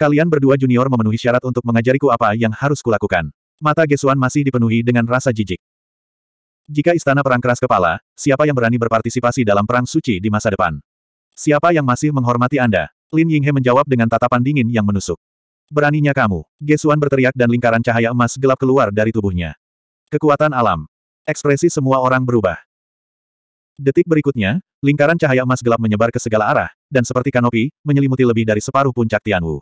Kalian berdua junior memenuhi syarat untuk mengajariku apa yang harus kulakukan. Mata Gesuan masih dipenuhi dengan rasa jijik. Jika istana perang keras kepala, siapa yang berani berpartisipasi dalam perang suci di masa depan? Siapa yang masih menghormati Anda? Lin Yinghe menjawab dengan tatapan dingin yang menusuk. Beraninya kamu, Gesuan berteriak dan lingkaran cahaya emas gelap keluar dari tubuhnya. Kekuatan alam. Ekspresi semua orang berubah. Detik berikutnya, lingkaran cahaya emas gelap menyebar ke segala arah, dan seperti kanopi, menyelimuti lebih dari separuh puncak Tianwu.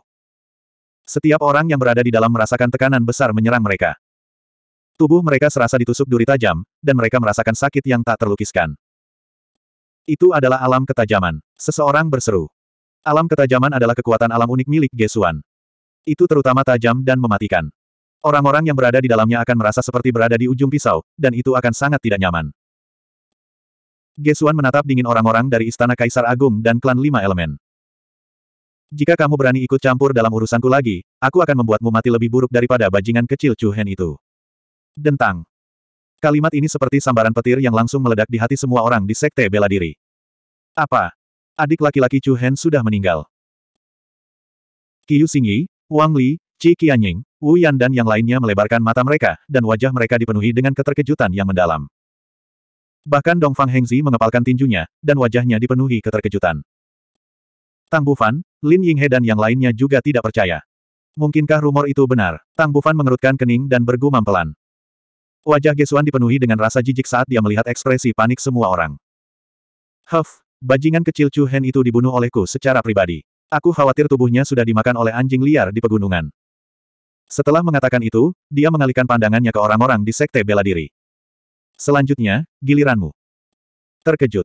Setiap orang yang berada di dalam merasakan tekanan besar menyerang mereka. Tubuh mereka serasa ditusuk duri tajam, dan mereka merasakan sakit yang tak terlukiskan. Itu adalah alam ketajaman. Seseorang berseru. Alam ketajaman adalah kekuatan alam unik milik Gesuan. Itu terutama tajam dan mematikan. Orang-orang yang berada di dalamnya akan merasa seperti berada di ujung pisau, dan itu akan sangat tidak nyaman. Gesuan menatap dingin orang-orang dari Istana Kaisar Agung dan Klan Lima Elemen. Jika kamu berani ikut campur dalam urusanku lagi, aku akan membuatmu mati lebih buruk daripada bajingan kecil Chu Hen itu. Dentang. Kalimat ini seperti sambaran petir yang langsung meledak di hati semua orang di sekte bela diri. Apa? Adik laki-laki Chu Hen sudah meninggal. Qiu Xingyi, Wang Li, Qi Qianying, Wu Yan dan yang lainnya melebarkan mata mereka, dan wajah mereka dipenuhi dengan keterkejutan yang mendalam. Bahkan Dongfang Hengzi mengepalkan tinjunya, dan wajahnya dipenuhi keterkejutan. Tang Bufan, Lin Yinghe dan yang lainnya juga tidak percaya. Mungkinkah rumor itu benar? Tang Bufan mengerutkan kening dan bergumam pelan. Wajah Gesuan dipenuhi dengan rasa jijik saat dia melihat ekspresi panik semua orang. Huff, bajingan kecil Chu Hen itu dibunuh olehku secara pribadi. Aku khawatir tubuhnya sudah dimakan oleh anjing liar di pegunungan. Setelah mengatakan itu, dia mengalihkan pandangannya ke orang-orang di sekte bela diri. Selanjutnya, giliranmu. Terkejut.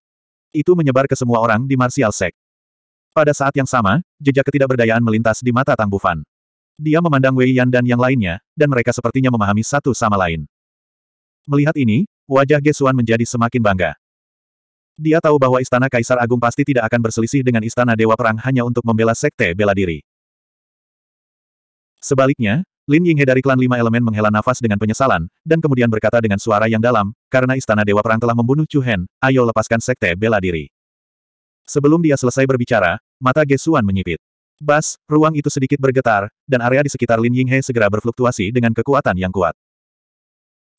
Itu menyebar ke semua orang di Martial Sect. Pada saat yang sama, jejak ketidakberdayaan melintas di mata Tang Bufan. Dia memandang Wei Yan dan yang lainnya, dan mereka sepertinya memahami satu sama lain. Melihat ini, wajah Gesuan menjadi semakin bangga. Dia tahu bahwa istana Kaisar Agung pasti tidak akan berselisih dengan istana Dewa Perang hanya untuk membela sekte bela diri. Sebaliknya, Lin Yinghe dari klan lima elemen menghela nafas dengan penyesalan, dan kemudian berkata dengan suara yang dalam, karena istana Dewa Perang telah membunuh Chu Hen, ayo lepaskan sekte bela diri. Sebelum dia selesai berbicara, mata Gesuan menyipit. Bas, ruang itu sedikit bergetar, dan area di sekitar Lin Yinghe segera berfluktuasi dengan kekuatan yang kuat.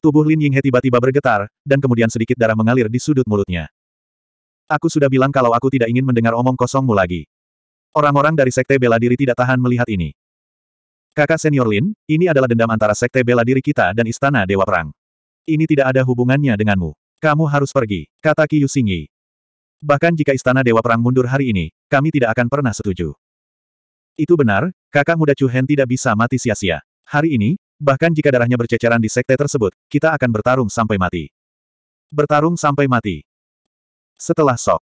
Tubuh Lin Yinghe tiba-tiba bergetar, dan kemudian sedikit darah mengalir di sudut mulutnya. Aku sudah bilang kalau aku tidak ingin mendengar omong kosongmu lagi. Orang-orang dari Sekte Bela Diri tidak tahan melihat ini. Kakak senior Lin, ini adalah dendam antara Sekte Bela Diri kita dan Istana Dewa Perang. Ini tidak ada hubungannya denganmu. Kamu harus pergi, kata Qiyu Xingyi. Bahkan jika istana Dewa Perang mundur hari ini, kami tidak akan pernah setuju. Itu benar, kakak muda Chu Hen tidak bisa mati sia-sia. Hari ini, bahkan jika darahnya berceceran di sekte tersebut, kita akan bertarung sampai mati. Bertarung sampai mati. Setelah sok,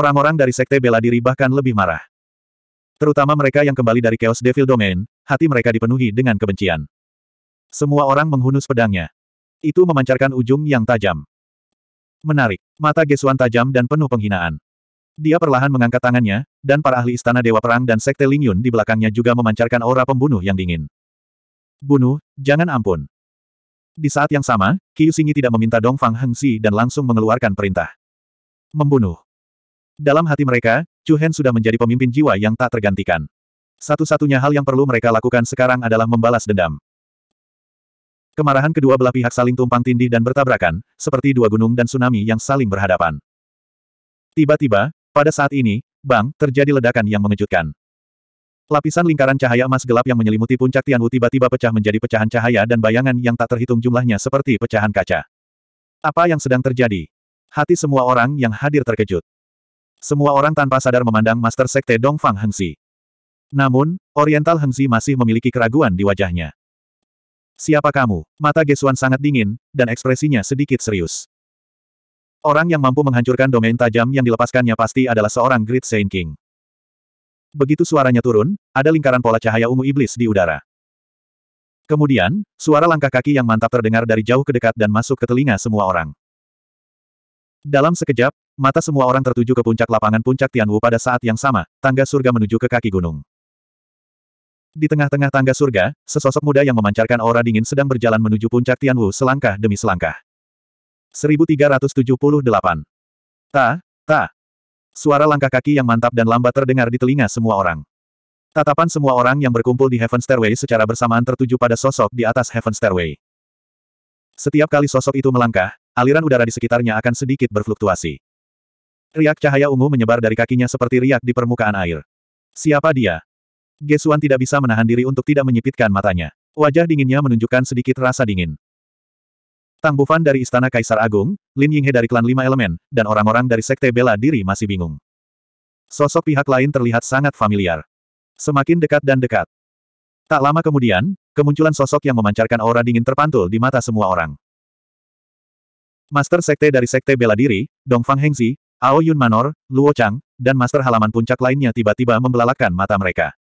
orang-orang dari sekte bela diri bahkan lebih marah. Terutama mereka yang kembali dari Chaos Devil Domain, hati mereka dipenuhi dengan kebencian. Semua orang menghunus pedangnya. Itu memancarkan ujung yang tajam. Menarik. Mata Gesuan tajam dan penuh penghinaan. Dia perlahan mengangkat tangannya, dan para ahli Istana Dewa Perang dan Sekte Ling Yun di belakangnya juga memancarkan aura pembunuh yang dingin. Bunuh, jangan ampun. Di saat yang sama, Qiu Singi tidak meminta Dong Fang Hengsi dan langsung mengeluarkan perintah. Membunuh. Dalam hati mereka, Chu Hen sudah menjadi pemimpin jiwa yang tak tergantikan. Satu-satunya hal yang perlu mereka lakukan sekarang adalah membalas dendam. Kemarahan kedua belah pihak saling tumpang tindih dan bertabrakan, seperti dua gunung dan tsunami yang saling berhadapan. Tiba-tiba, pada saat ini, bang, terjadi ledakan yang mengejutkan. Lapisan lingkaran cahaya emas gelap yang menyelimuti puncak Tianwu tiba-tiba pecah menjadi pecahan cahaya dan bayangan yang tak terhitung jumlahnya seperti pecahan kaca. Apa yang sedang terjadi? Hati semua orang yang hadir terkejut. Semua orang tanpa sadar memandang Master Sekte Dongfang Hengsi. Namun, Oriental Hengsi masih memiliki keraguan di wajahnya. Siapa kamu? Mata Gesuan sangat dingin, dan ekspresinya sedikit serius. Orang yang mampu menghancurkan domain tajam yang dilepaskannya pasti adalah seorang Great Saint King. Begitu suaranya turun, ada lingkaran pola cahaya ungu iblis di udara. Kemudian, suara langkah kaki yang mantap terdengar dari jauh ke dekat dan masuk ke telinga semua orang. Dalam sekejap, mata semua orang tertuju ke puncak lapangan puncak Tianwu pada saat yang sama, tangga surga menuju ke kaki gunung. Di tengah-tengah tangga surga, sesosok muda yang memancarkan aura dingin sedang berjalan menuju puncak Tianwu selangkah demi selangkah. 1378. Ta, ta. Suara langkah kaki yang mantap dan lambat terdengar di telinga semua orang. Tatapan semua orang yang berkumpul di Heaven Stairway secara bersamaan tertuju pada sosok di atas Heaven Stairway. Setiap kali sosok itu melangkah, aliran udara di sekitarnya akan sedikit berfluktuasi. Riak cahaya ungu menyebar dari kakinya seperti riak di permukaan air. Siapa dia? Gesuan tidak bisa menahan diri untuk tidak menyipitkan matanya. Wajah dinginnya menunjukkan sedikit rasa dingin. Tang Bufan dari Istana Kaisar Agung, Lin Yinghe dari klan Lima Elemen, dan orang-orang dari Sekte Bela Diri masih bingung. Sosok pihak lain terlihat sangat familiar. Semakin dekat dan dekat. Tak lama kemudian, kemunculan sosok yang memancarkan aura dingin terpantul di mata semua orang. Master Sekte dari Sekte Bela Diri, Dongfang Hengzi, Ao Yun Manor, Luo Chang, dan Master Halaman Puncak lainnya tiba-tiba membelalakan mata mereka.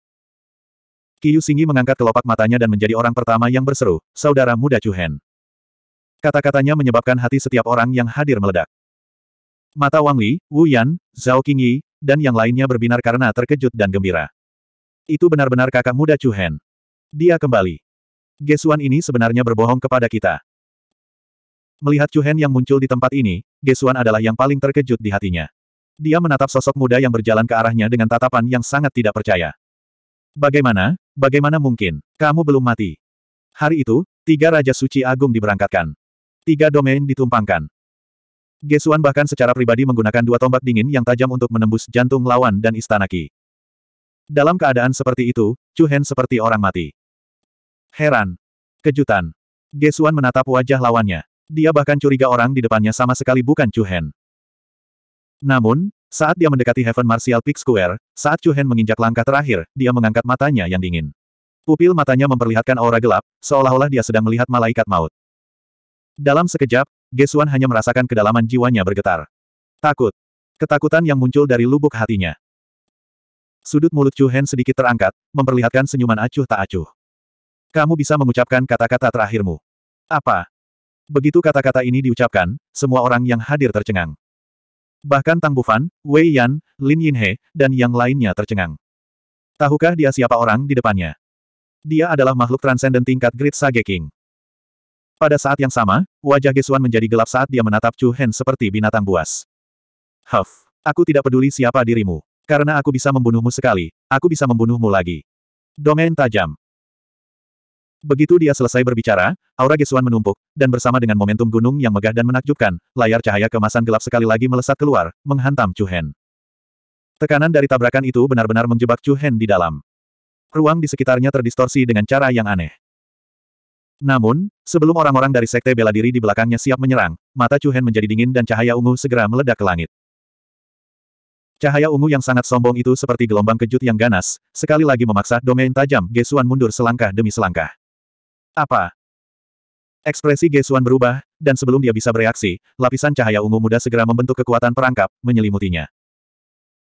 Kiyu Singi mengangkat kelopak matanya dan menjadi orang pertama yang berseru, Saudara muda Cuhen. Kata-katanya menyebabkan hati setiap orang yang hadir meledak. Mata Wang Li, Wu Yan, Zhao Qingyi, dan yang lainnya berbinar karena terkejut dan gembira. Itu benar-benar kakak muda Cuhen. Dia kembali. Gesuan ini sebenarnya berbohong kepada kita. Melihat Cuhen yang muncul di tempat ini, Gesuan adalah yang paling terkejut di hatinya. Dia menatap sosok muda yang berjalan ke arahnya dengan tatapan yang sangat tidak percaya. Bagaimana, bagaimana mungkin, kamu belum mati. Hari itu, tiga Raja Suci Agung diberangkatkan. Tiga domain ditumpangkan. Gesuan bahkan secara pribadi menggunakan dua tombak dingin yang tajam untuk menembus jantung lawan dan istana Qi. Dalam keadaan seperti itu, Chu Hen seperti orang mati. Heran. Kejutan. Gesuan menatap wajah lawannya. Dia bahkan curiga orang di depannya sama sekali bukan Chu Hen. Namun, saat dia mendekati Heaven Martial Peak Square, saat Chu Hen menginjak langkah terakhir, dia mengangkat matanya yang dingin. Pupil matanya memperlihatkan aura gelap, seolah-olah dia sedang melihat malaikat maut. Dalam sekejap, Gesuan hanya merasakan kedalaman jiwanya bergetar. Takut. Ketakutan yang muncul dari lubuk hatinya. Sudut mulut Chu Hen sedikit terangkat, memperlihatkan senyuman acuh tak acuh. Kamu bisa mengucapkan kata-kata terakhirmu. Apa? Begitu kata-kata ini diucapkan, semua orang yang hadir tercengang. Bahkan Tang Bufan, Wei Yan, Lin Yinhe, dan yang lainnya tercengang. Tahukah dia siapa orang di depannya? Dia adalah makhluk transenden tingkat Great Sage King. Pada saat yang sama, wajah Gesuan menjadi gelap saat dia menatap Chu Hen seperti binatang buas. Huff, aku tidak peduli siapa dirimu. Karena aku bisa membunuhmu sekali, aku bisa membunuhmu lagi. Domain tajam. Begitu dia selesai berbicara, aura Gesuan menumpuk, dan bersama dengan momentum gunung yang megah dan menakjubkan, layar cahaya kemasan gelap sekali lagi melesat keluar, menghantam Chu Hen. Tekanan dari tabrakan itu benar-benar menjebak Chu Hen di dalam. Ruang di sekitarnya terdistorsi dengan cara yang aneh. Namun, sebelum orang-orang dari sekte bela diri di belakangnya siap menyerang, mata Chu Hen menjadi dingin dan cahaya ungu segera meledak ke langit. Cahaya ungu yang sangat sombong itu seperti gelombang kejut yang ganas, sekali lagi memaksa domain tajam Gesuan mundur selangkah demi selangkah. Apa? Ekspresi Gesuan berubah, dan sebelum dia bisa bereaksi, lapisan cahaya ungu muda segera membentuk kekuatan perangkap, menyelimutinya.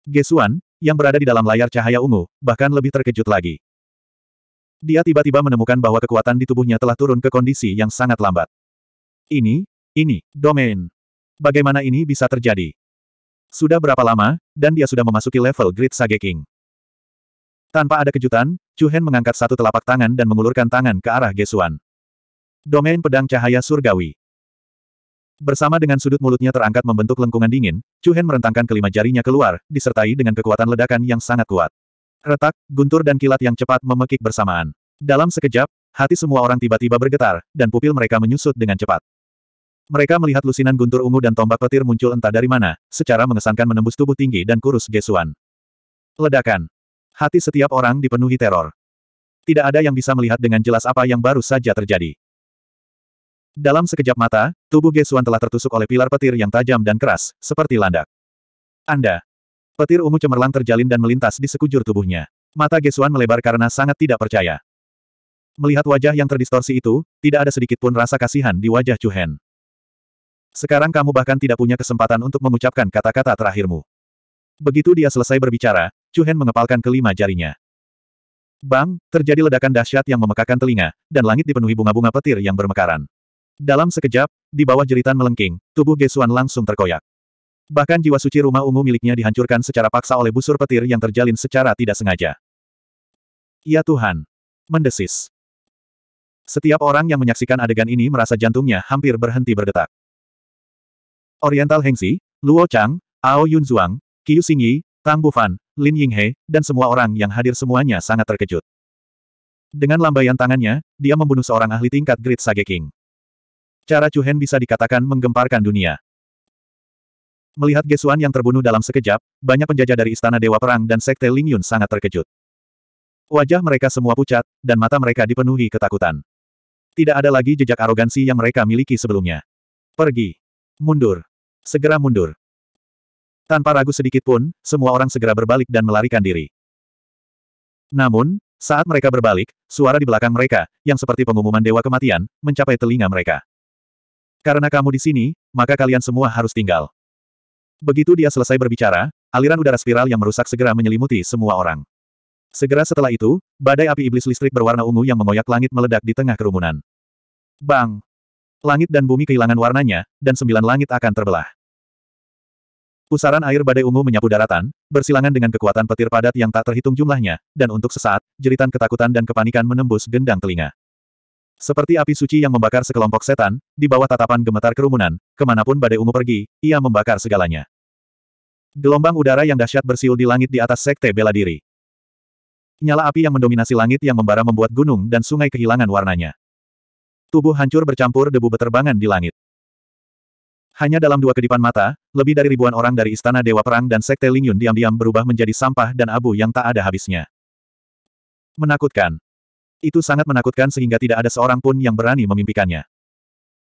Gesuan, yang berada di dalam layar cahaya ungu, bahkan lebih terkejut lagi. Dia tiba-tiba menemukan bahwa kekuatan di tubuhnya telah turun ke kondisi yang sangat lambat. Ini, ini, domain. Bagaimana ini bisa terjadi? Sudah berapa lama, dan dia sudah memasuki level Great Sage King. Tanpa ada kejutan, Chu Hen mengangkat satu telapak tangan dan mengulurkan tangan ke arah Gesuan. Domain pedang cahaya surgawi. Bersama dengan sudut mulutnya terangkat membentuk lengkungan dingin, Chu Hen merentangkan kelima jarinya keluar, disertai dengan kekuatan ledakan yang sangat kuat. Retak, guntur dan kilat yang cepat memekik bersamaan. Dalam sekejap, hati semua orang tiba-tiba bergetar, dan pupil mereka menyusut dengan cepat. Mereka melihat lusinan guntur ungu dan tombak petir muncul entah dari mana, secara mengesankan menembus tubuh tinggi dan kurus Gesuan. Ledakan. Hati setiap orang dipenuhi teror. Tidak ada yang bisa melihat dengan jelas apa yang baru saja terjadi. Dalam sekejap mata, tubuh Gesuan telah tertusuk oleh pilar petir yang tajam dan keras, seperti landak. Anda. Petir ungu cemerlang terjalin dan melintas di sekujur tubuhnya. Mata Gesuan melebar karena sangat tidak percaya. Melihat wajah yang terdistorsi itu, tidak ada sedikit pun rasa kasihan di wajah Chuhen. Sekarang kamu bahkan tidak punya kesempatan untuk mengucapkan kata-kata terakhirmu. Begitu dia selesai berbicara, Chuhen mengepalkan kelima jarinya. Bang, terjadi ledakan dahsyat yang memekakan telinga, dan langit dipenuhi bunga-bunga petir yang bermekaran. Dalam sekejap, di bawah jeritan melengking, tubuh Gesuan langsung terkoyak. Bahkan jiwa suci rumah ungu miliknya dihancurkan secara paksa oleh busur petir yang terjalin secara tidak sengaja. Ya Tuhan! Mendesis. Setiap orang yang menyaksikan adegan ini merasa jantungnya hampir berhenti berdetak. Oriental Hengsi, Luo Chang, Ao Yunzuang, Qiu Xingyi, Tang Bufan, Lin Yinghe, dan semua orang yang hadir semuanya sangat terkejut. Dengan lambaian tangannya, dia membunuh seorang ahli tingkat Great Sage King. Cara Chu Hen bisa dikatakan menggemparkan dunia. Melihat Gesuan yang terbunuh dalam sekejap, banyak penjajah dari Istana Dewa Perang dan Sekte Ling Yun sangat terkejut. Wajah mereka semua pucat, dan mata mereka dipenuhi ketakutan. Tidak ada lagi jejak arogansi yang mereka miliki sebelumnya. Pergi. Mundur. Segera mundur. Tanpa ragu sedikit pun, semua orang segera berbalik dan melarikan diri. Namun, saat mereka berbalik, suara di belakang mereka, yang seperti pengumuman dewa kematian, mencapai telinga mereka. Karena kamu di sini, maka kalian semua harus tinggal. Begitu dia selesai berbicara, aliran udara spiral yang merusak segera menyelimuti semua orang. Segera setelah itu, badai api iblis listrik berwarna ungu yang mengoyak langit meledak di tengah kerumunan. Bang! Langit dan bumi kehilangan warnanya, dan sembilan langit akan terbelah. Pusaran air badai ungu menyapu daratan, bersilangan dengan kekuatan petir padat yang tak terhitung jumlahnya, dan untuk sesaat, jeritan ketakutan dan kepanikan menembus gendang telinga. Seperti api suci yang membakar sekelompok setan, di bawah tatapan gemetar kerumunan, kemanapun badai ungu pergi, ia membakar segalanya. Gelombang udara yang dahsyat bersiul di langit di atas sekte bela diri. Nyala api yang mendominasi langit yang membara membuat gunung dan sungai kehilangan warnanya. Tubuh hancur bercampur debu beterbangan di langit. Hanya dalam dua kedipan mata, lebih dari ribuan orang dari Istana Dewa Perang dan Sekte Lingyun diam-diam berubah menjadi sampah dan abu yang tak ada habisnya. Menakutkan. Itu sangat menakutkan sehingga tidak ada seorang pun yang berani memimpikannya.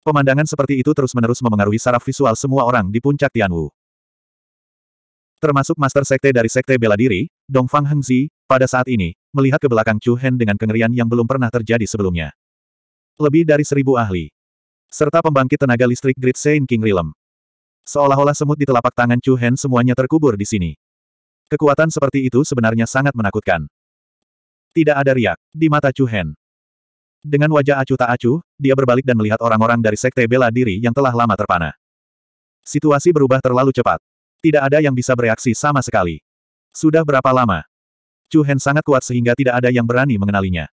Pemandangan seperti itu terus-menerus memengaruhi saraf visual semua orang di puncak Tianwu. Termasuk Master Sekte dari Sekte Bela Diri, Dongfang Hengzi, pada saat ini, melihat ke belakang Chu Hen dengan kengerian yang belum pernah terjadi sebelumnya. Lebih dari seribu ahli. Serta pembangkit tenaga listrik Grid Saint King Realm. Seolah-olah semut di telapak tangan Chu Hen semuanya terkubur di sini. Kekuatan seperti itu sebenarnya sangat menakutkan. Tidak ada riak di mata Chu Hen. Dengan wajah acuh tak acuh, dia berbalik dan melihat orang-orang dari sekte bela diri yang telah lama terpana. Situasi berubah terlalu cepat. Tidak ada yang bisa bereaksi sama sekali. Sudah berapa lama? Chu Hen sangat kuat sehingga tidak ada yang berani mengenalinya.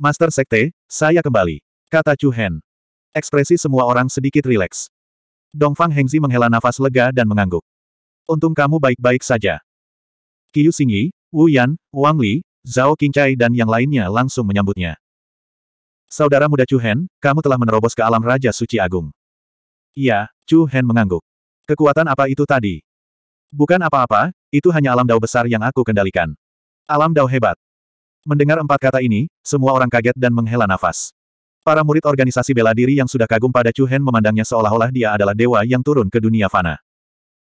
Master Sekte, saya kembali. Kata Chu Hen. Ekspresi semua orang sedikit rileks. Dongfang Hengzi menghela nafas lega dan mengangguk. Untung kamu baik-baik saja. Qiu Xingyi, Wu Yan, Wang Li, Zhao Qingcai dan yang lainnya langsung menyambutnya. Saudara muda Chu Hen, kamu telah menerobos ke alam Raja Suci Agung. Iya, Chu Hen mengangguk. Kekuatan apa itu tadi? Bukan apa-apa, itu hanya alam dao besar yang aku kendalikan. Alam dao hebat. Mendengar empat kata ini, semua orang kaget dan menghela nafas. Para murid organisasi bela diri yang sudah kagum pada Chu Hen memandangnya seolah-olah dia adalah dewa yang turun ke dunia fana.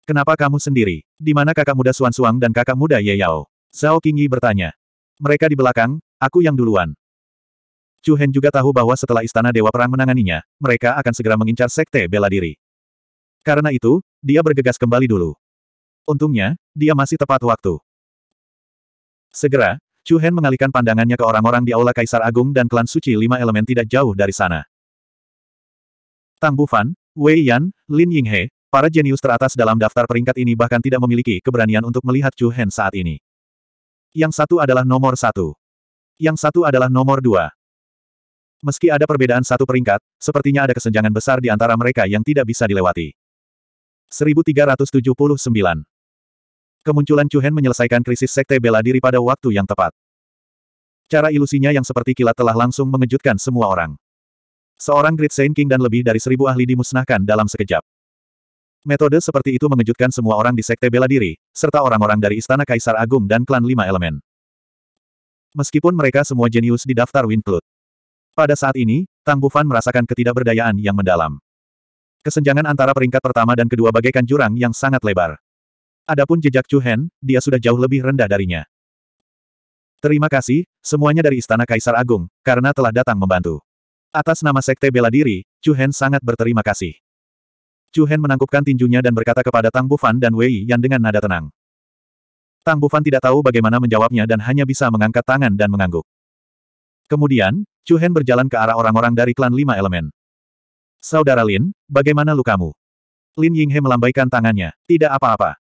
Kenapa kamu sendiri? Di mana kakak muda Suan Suang dan kakak muda Ye Yao? Zhao Qingyi bertanya. Mereka di belakang, aku yang duluan. Chu Hen juga tahu bahwa setelah Istana Dewa Perang menanganinya, mereka akan segera mengincar Sekte Bela Diri. Karena itu, dia bergegas kembali dulu. Untungnya, dia masih tepat waktu. Segera, Chu Hen mengalihkan pandangannya ke orang-orang di Aula Kaisar Agung dan klan suci lima elemen tidak jauh dari sana. Tang Bufan, Wei Yan, Lin Yinghe, para jenius teratas dalam daftar peringkat ini bahkan tidak memiliki keberanian untuk melihat Chu Hen saat ini. Yang satu adalah nomor satu. Yang satu adalah nomor dua. Meski ada perbedaan satu peringkat, sepertinya ada kesenjangan besar di antara mereka yang tidak bisa dilewati. 1379 Kemunculan Chu Hen menyelesaikan krisis sekte bela diri pada waktu yang tepat. Cara ilusinya yang seperti kilat telah langsung mengejutkan semua orang. Seorang Great Saint King dan lebih dari seribu ahli dimusnahkan dalam sekejap. Metode seperti itu mengejutkan semua orang di sekte bela diri, serta orang-orang dari Istana Kaisar Agung dan klan lima elemen. Meskipun mereka semua jenius di daftar Winclut. Pada saat ini, Tang Bufan merasakan ketidakberdayaan yang mendalam. Kesenjangan antara peringkat pertama dan kedua bagaikan jurang yang sangat lebar. Adapun jejak Chu Hen, dia sudah jauh lebih rendah darinya. Terima kasih, semuanya dari Istana Kaisar Agung, karena telah datang membantu. Atas nama Sekte Bela Diri, Chu Hen sangat berterima kasih. Chu Hen menangkupkan tinjunya dan berkata kepada Tang Bufan dan Wei Yan dengan nada tenang. Tang Bufan tidak tahu bagaimana menjawabnya dan hanya bisa mengangkat tangan dan mengangguk. Kemudian, Chu Hen berjalan ke arah orang-orang dari klan lima elemen. Saudara Lin, bagaimana lukamu? Lin Yinghe melambaikan tangannya. Tidak apa-apa.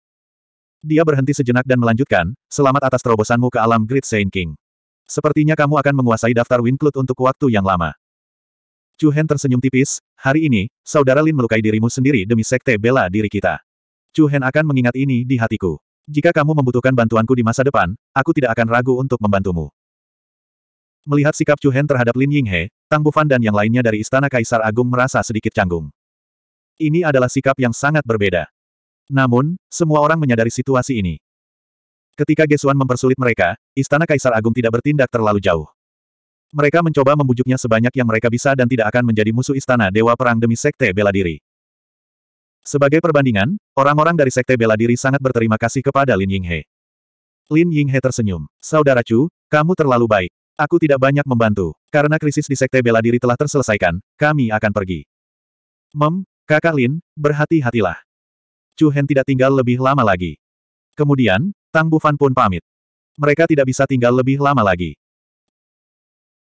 Dia berhenti sejenak dan melanjutkan, selamat atas terobosanmu ke alam Great Saint King. Sepertinya kamu akan menguasai daftar Winclut untuk waktu yang lama. Chu Hen tersenyum tipis, hari ini, saudara Lin melukai dirimu sendiri demi sekte bela diri kita. Chu Hen akan mengingat ini di hatiku. Jika kamu membutuhkan bantuanku di masa depan, aku tidak akan ragu untuk membantumu. Melihat sikap Chu Hen terhadap Lin Yinghe, Tang Bufan dan yang lainnya dari Istana Kaisar Agung merasa sedikit canggung. Ini adalah sikap yang sangat berbeda. Namun, semua orang menyadari situasi ini. Ketika Gesuan mempersulit mereka, Istana Kaisar Agung tidak bertindak terlalu jauh. Mereka mencoba membujuknya sebanyak yang mereka bisa dan tidak akan menjadi musuh Istana Dewa Perang demi Sekte Bela Diri. Sebagai perbandingan, orang-orang dari Sekte Bela Diri sangat berterima kasih kepada Lin Yinghe. Lin Yinghe tersenyum. Saudara Chu, kamu terlalu baik. Aku tidak banyak membantu. Karena krisis di Sekte Bela Diri telah terselesaikan, kami akan pergi. Mem, kakak Lin, berhati-hatilah. Chu Hen tidak tinggal lebih lama lagi. Kemudian, Tang Bufan pun pamit. Mereka tidak bisa tinggal lebih lama lagi.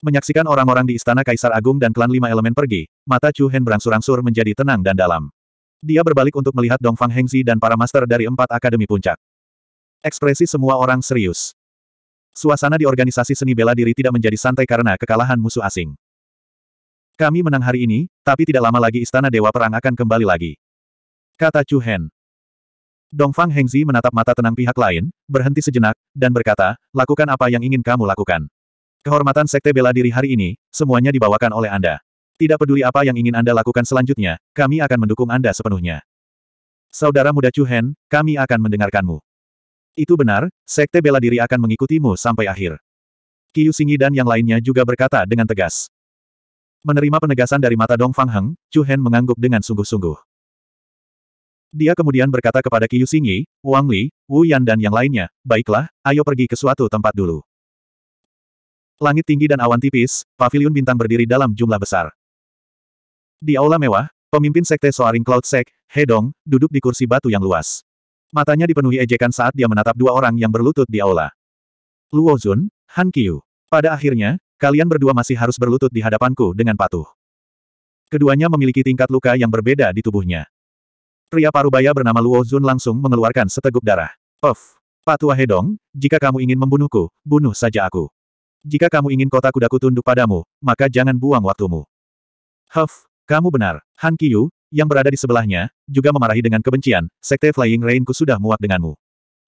Menyaksikan orang-orang di Istana Kaisar Agung dan klan lima elemen pergi, mata Chu Hen berangsur-angsur menjadi tenang dan dalam. Dia berbalik untuk melihat Dongfang Hengzi dan para master dari empat akademi puncak. Ekspresi semua orang serius. Suasana di organisasi seni bela diri tidak menjadi santai karena kekalahan musuh asing. Kami menang hari ini, tapi tidak lama lagi Istana Dewa Perang akan kembali lagi. Kata Chu Hen. Dongfang Hengzi menatap mata tenang pihak lain, berhenti sejenak, dan berkata, lakukan apa yang ingin kamu lakukan. Kehormatan Sekte Bela Diri hari ini, semuanya dibawakan oleh Anda. Tidak peduli apa yang ingin Anda lakukan selanjutnya, kami akan mendukung Anda sepenuhnya. Saudara muda Chu Hen, kami akan mendengarkanmu. Itu benar, Sekte Bela Diri akan mengikutimu sampai akhir. Kiyu Singi dan yang lainnya juga berkata dengan tegas. Menerima penegasan dari mata Dong Fang Heng, Chu Hen mengangguk dengan sungguh-sungguh. Dia kemudian berkata kepada Qiu Xingyi, Wang Li, Wu Yan dan yang lainnya, baiklah, ayo pergi ke suatu tempat dulu. Langit tinggi dan awan tipis, pavilion bintang berdiri dalam jumlah besar. Di aula mewah, pemimpin sekte Soaring Cloud Sek, Hedong, duduk di kursi batu yang luas. Matanya dipenuhi ejekan saat dia menatap dua orang yang berlutut di aula. Luo Zun, Han Qiu. Pada akhirnya, kalian berdua masih harus berlutut di hadapanku dengan patuh. Keduanya memiliki tingkat luka yang berbeda di tubuhnya. Pria parubaya bernama Luo Zun langsung mengeluarkan seteguk darah. Of! Patua Hedong, jika kamu ingin membunuhku, bunuh saja aku. Jika kamu ingin kota kudaku tunduk padamu, maka jangan buang waktumu. Huff, kamu benar. Han Kiyu, yang berada di sebelahnya, juga memarahi dengan kebencian, sekte Flying Rainku sudah muak denganmu.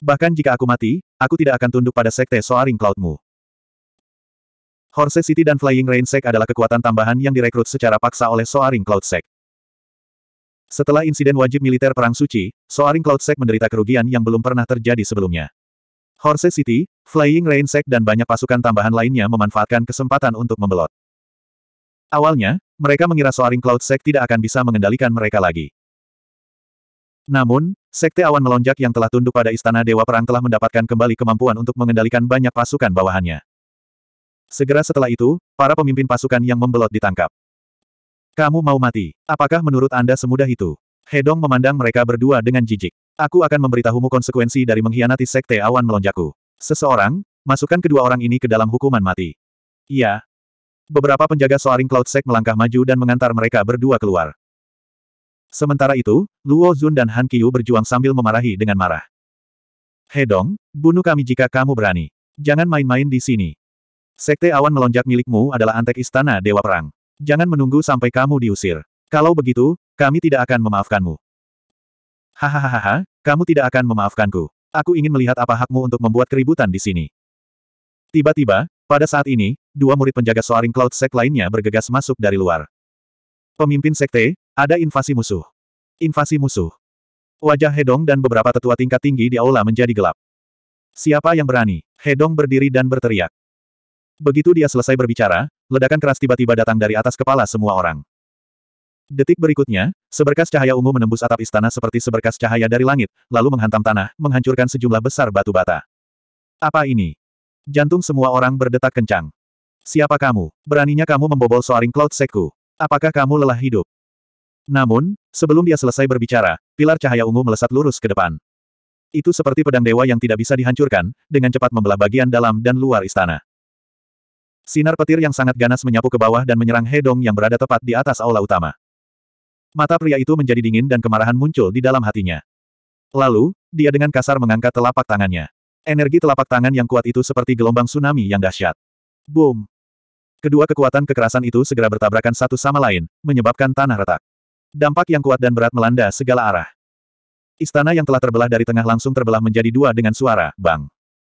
Bahkan jika aku mati, aku tidak akan tunduk pada sekte Soaring Cloudmu. Horse City dan Flying Rain Sek adalah kekuatan tambahan yang direkrut secara paksa oleh Soaring Cloud Sek. Setelah insiden wajib militer Perang Suci, Soaring Cloud Sect menderita kerugian yang belum pernah terjadi sebelumnya. Horse City, Flying Rain Sect dan banyak pasukan tambahan lainnya memanfaatkan kesempatan untuk membelot. Awalnya, mereka mengira Soaring Cloud Sect tidak akan bisa mengendalikan mereka lagi. Namun, Sekte Awan Melonjak yang telah tunduk pada Istana Dewa Perang telah mendapatkan kembali kemampuan untuk mengendalikan banyak pasukan bawahannya. Segera setelah itu, para pemimpin pasukan yang membelot ditangkap. Kamu mau mati. Apakah menurut Anda semudah itu? Hedong memandang mereka berdua dengan jijik. Aku akan memberitahumu konsekuensi dari mengkhianati sekte awan melonjakku. Seseorang, masukkan kedua orang ini ke dalam hukuman mati. Iya. Beberapa penjaga Soaring Cloud Sect melangkah maju dan mengantar mereka berdua keluar. Sementara itu, Luo Zun dan Han Qiu berjuang sambil memarahi dengan marah. Hedong, bunuh kami jika kamu berani. Jangan main-main di sini. Sekte awan melonjak milikmu adalah antek istana Dewa Perang. Jangan menunggu sampai kamu diusir. Kalau begitu, kami tidak akan memaafkanmu. Hahaha, kamu tidak akan memaafkanku. Aku ingin melihat apa hakmu untuk membuat keributan di sini. Tiba-tiba, pada saat ini, dua murid penjaga Soaring Cloud Sect lainnya bergegas masuk dari luar. Pemimpin sekte, ada invasi musuh. Invasi musuh. Wajah Hedong dan beberapa tetua tingkat tinggi di aula menjadi gelap. Siapa yang berani? Hedong berdiri dan berteriak. Begitu dia selesai berbicara, Ledakan keras tiba-tiba datang dari atas kepala semua orang. Detik berikutnya, seberkas cahaya ungu menembus atap istana seperti seberkas cahaya dari langit, lalu menghantam tanah, menghancurkan sejumlah besar batu bata. Apa ini? Jantung semua orang berdetak kencang. Siapa kamu? Beraninya kamu membobol soaring Cloud Seku. Apakah kamu lelah hidup? Namun, sebelum dia selesai berbicara, pilar cahaya ungu melesat lurus ke depan. Itu seperti pedang dewa yang tidak bisa dihancurkan, dengan cepat membelah bagian dalam dan luar istana. Sinar petir yang sangat ganas menyapu ke bawah dan menyerang Hedong yang berada tepat di atas aula utama. Mata pria itu menjadi dingin dan kemarahan muncul di dalam hatinya. Lalu, dia dengan kasar mengangkat telapak tangannya. Energi telapak tangan yang kuat itu seperti gelombang tsunami yang dahsyat. Boom! Kedua kekuatan kekerasan itu segera bertabrakan satu sama lain, menyebabkan tanah retak. Dampak yang kuat dan berat melanda segala arah. Istana yang telah terbelah dari tengah langsung terbelah menjadi dua dengan suara, bang.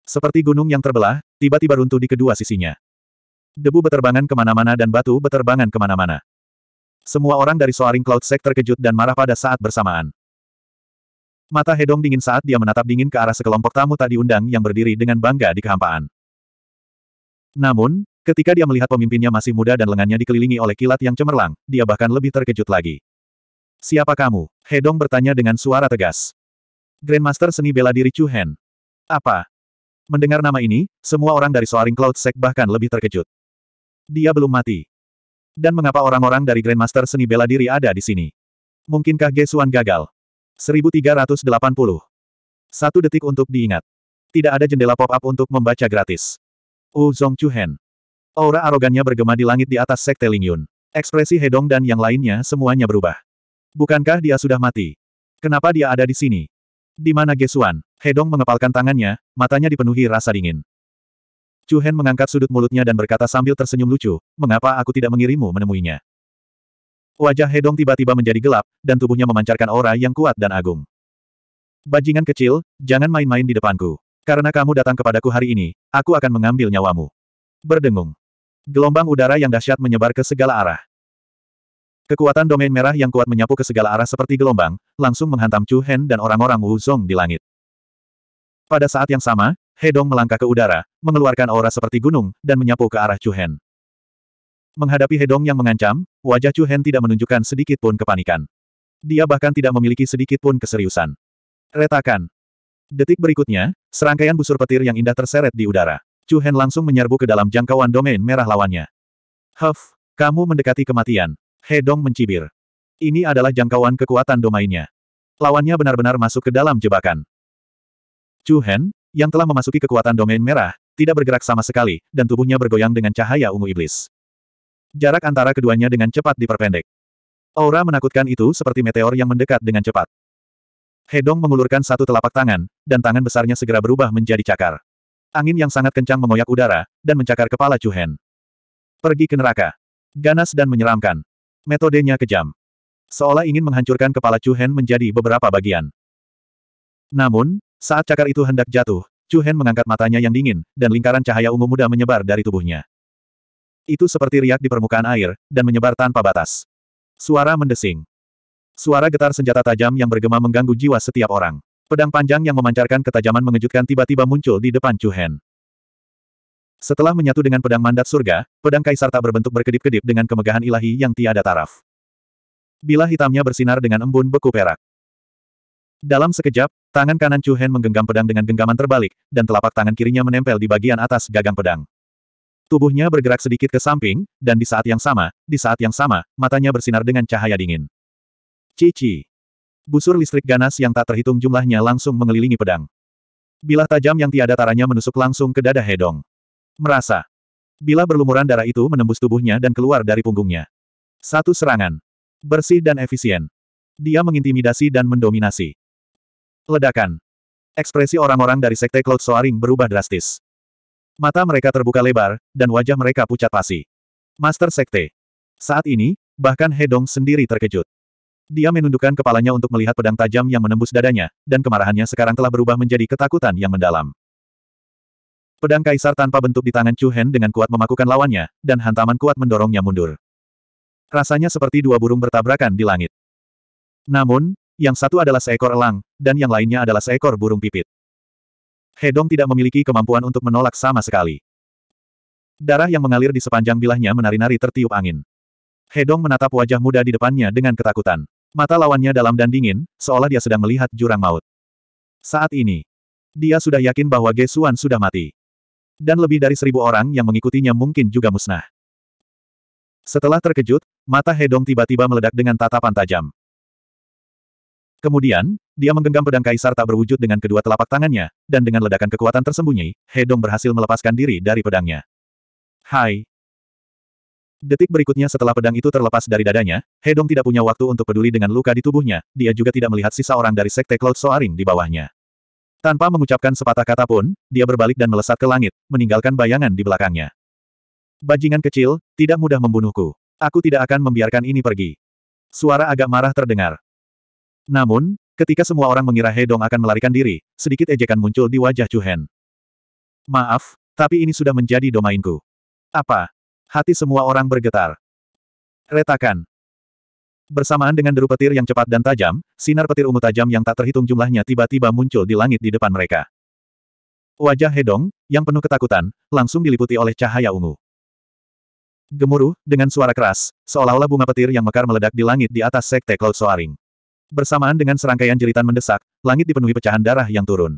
Seperti gunung yang terbelah, tiba-tiba runtuh di kedua sisinya. Debu beterbangan kemana-mana dan batu beterbangan kemana-mana. Semua orang dari Soaring Cloud Sect terkejut dan marah pada saat bersamaan. Mata Hedong dingin saat dia menatap dingin ke arah sekelompok tamu tadi undang yang berdiri dengan bangga di kehampaan. Namun, ketika dia melihat pemimpinnya masih muda dan lengannya dikelilingi oleh kilat yang cemerlang, dia bahkan lebih terkejut lagi. Siapa kamu? Hedong bertanya dengan suara tegas. Grandmaster seni bela diri Chu Hen. Apa? Mendengar nama ini, semua orang dari Soaring Cloud Sect bahkan lebih terkejut. Dia belum mati. Dan mengapa orang-orang dari Grandmaster seni bela diri ada di sini? Mungkinkah Gesuan gagal? 1380. Satu detik untuk diingat. Tidak ada jendela pop-up untuk membaca gratis. Wu Zong Chuhen. Aura arogannya bergema di langit di atas sekte Lingyun. Ekspresi Hedong dan yang lainnya semuanya berubah. Bukankah dia sudah mati? Kenapa dia ada di sini? Di mana Gesuan? Hedong mengepalkan tangannya, matanya dipenuhi rasa dingin. Chu Hen mengangkat sudut mulutnya dan berkata sambil tersenyum lucu, mengapa aku tidak mengirimu menemuinya? Wajah Hedong tiba-tiba menjadi gelap, dan tubuhnya memancarkan aura yang kuat dan agung. Bajingan kecil, jangan main-main di depanku. Karena kamu datang kepadaku hari ini, aku akan mengambil nyawamu. Berdengung. Gelombang udara yang dahsyat menyebar ke segala arah. Kekuatan domain merah yang kuat menyapu ke segala arah seperti gelombang, langsung menghantam Chu Hen dan orang-orang Wu Zong di langit. Pada saat yang sama, Hedong melangkah ke udara, mengeluarkan aura seperti gunung, dan menyapu ke arah Chuhen. Menghadapi Hedong yang mengancam, wajah Chuhen tidak menunjukkan sedikit pun kepanikan. Dia bahkan tidak memiliki sedikit pun keseriusan. Retakan. Detik berikutnya, serangkaian busur petir yang indah terseret di udara. Chuhen langsung menyerbu ke dalam jangkauan domain merah lawannya. Huff, kamu mendekati kematian. Hedong mencibir. Ini adalah jangkauan kekuatan domainnya. Lawannya benar-benar masuk ke dalam jebakan. Chu Hen, yang telah memasuki kekuatan domain merah, tidak bergerak sama sekali, dan tubuhnya bergoyang dengan cahaya ungu iblis. Jarak antara keduanya dengan cepat diperpendek. Aura menakutkan itu seperti meteor yang mendekat dengan cepat. Hedong mengulurkan satu telapak tangan, dan tangan besarnya segera berubah menjadi cakar. Angin yang sangat kencang mengoyak udara, dan mencakar kepala Hen. Pergi ke neraka. Ganas dan menyeramkan. Metodenya kejam. Seolah ingin menghancurkan kepala Hen menjadi beberapa bagian. Namun, saat cakar itu hendak jatuh, Chu Hen mengangkat matanya yang dingin, dan lingkaran cahaya ungu muda menyebar dari tubuhnya. Itu seperti riak di permukaan air, dan menyebar tanpa batas. Suara mendesing. Suara getar senjata tajam yang bergema mengganggu jiwa setiap orang. Pedang panjang yang memancarkan ketajaman mengejutkan tiba-tiba muncul di depan Chu Hen. Setelah menyatu dengan pedang mandat surga, pedang kaisar tak berbentuk berkedip-kedip dengan kemegahan ilahi yang tiada taraf. Bila hitamnya bersinar dengan embun beku perak. Dalam sekejap, tangan kanan Chu Hen menggenggam pedang dengan genggaman terbalik, dan telapak tangan kirinya menempel di bagian atas gagang pedang. Tubuhnya bergerak sedikit ke samping, dan di saat yang sama, di saat yang sama, matanya bersinar dengan cahaya dingin. Cici. Busur listrik ganas yang tak terhitung jumlahnya langsung mengelilingi pedang. Bilah tajam yang tiada taranya menusuk langsung ke dada Hedong. Merasa. Bilah berlumuran darah itu menembus tubuhnya dan keluar dari punggungnya. Satu serangan. Bersih dan efisien. Dia mengintimidasi dan mendominasi. Ledakan. Ekspresi orang-orang dari Sekte Cloud Soaring berubah drastis. Mata mereka terbuka lebar, dan wajah mereka pucat pasi. Master Sekte. Saat ini, bahkan Hedong sendiri terkejut. Dia menundukkan kepalanya untuk melihat pedang tajam yang menembus dadanya, dan kemarahannya sekarang telah berubah menjadi ketakutan yang mendalam. Pedang kaisar tanpa bentuk di tangan Chu Hen dengan kuat memakukan lawannya, dan hantaman kuat mendorongnya mundur. Rasanya seperti dua burung bertabrakan di langit. Namun, yang satu adalah seekor elang, dan yang lainnya adalah seekor burung pipit. Hedong tidak memiliki kemampuan untuk menolak sama sekali. Darah yang mengalir di sepanjang bilahnya menari-nari tertiup angin. Hedong menatap wajah muda di depannya dengan ketakutan. Mata lawannya dalam dan dingin, seolah dia sedang melihat jurang maut. Saat ini, dia sudah yakin bahwa Gesuan sudah mati. Dan lebih dari seribu orang yang mengikutinya mungkin juga musnah. Setelah terkejut, mata Hedong tiba-tiba meledak dengan tatapan tajam. Kemudian, dia menggenggam pedang kaisar tak berwujud dengan kedua telapak tangannya, dan dengan ledakan kekuatan tersembunyi, Hedong berhasil melepaskan diri dari pedangnya. Hai. Detik berikutnya setelah pedang itu terlepas dari dadanya, Hedong tidak punya waktu untuk peduli dengan luka di tubuhnya, dia juga tidak melihat sisa orang dari sekte Cloud Soaring di bawahnya. Tanpa mengucapkan sepatah kata pun, dia berbalik dan melesat ke langit, meninggalkan bayangan di belakangnya. Bajingan kecil, tidak mudah membunuhku. Aku tidak akan membiarkan ini pergi. Suara agak marah terdengar. Namun, ketika semua orang mengira Hedong akan melarikan diri, sedikit ejekan muncul di wajah Chu Hen. Maaf, tapi ini sudah menjadi domainku. Apa? Hati semua orang bergetar. Retakan. Bersamaan dengan deru petir yang cepat dan tajam, sinar petir ungu tajam yang tak terhitung jumlahnya tiba-tiba muncul di langit di depan mereka. Wajah Hedong, yang penuh ketakutan, langsung diliputi oleh cahaya ungu. Gemuruh, dengan suara keras, seolah-olah bunga petir yang mekar meledak di langit di atas sekte Cloud Soaring. Bersamaan dengan serangkaian jeritan mendesak, langit dipenuhi pecahan darah yang turun.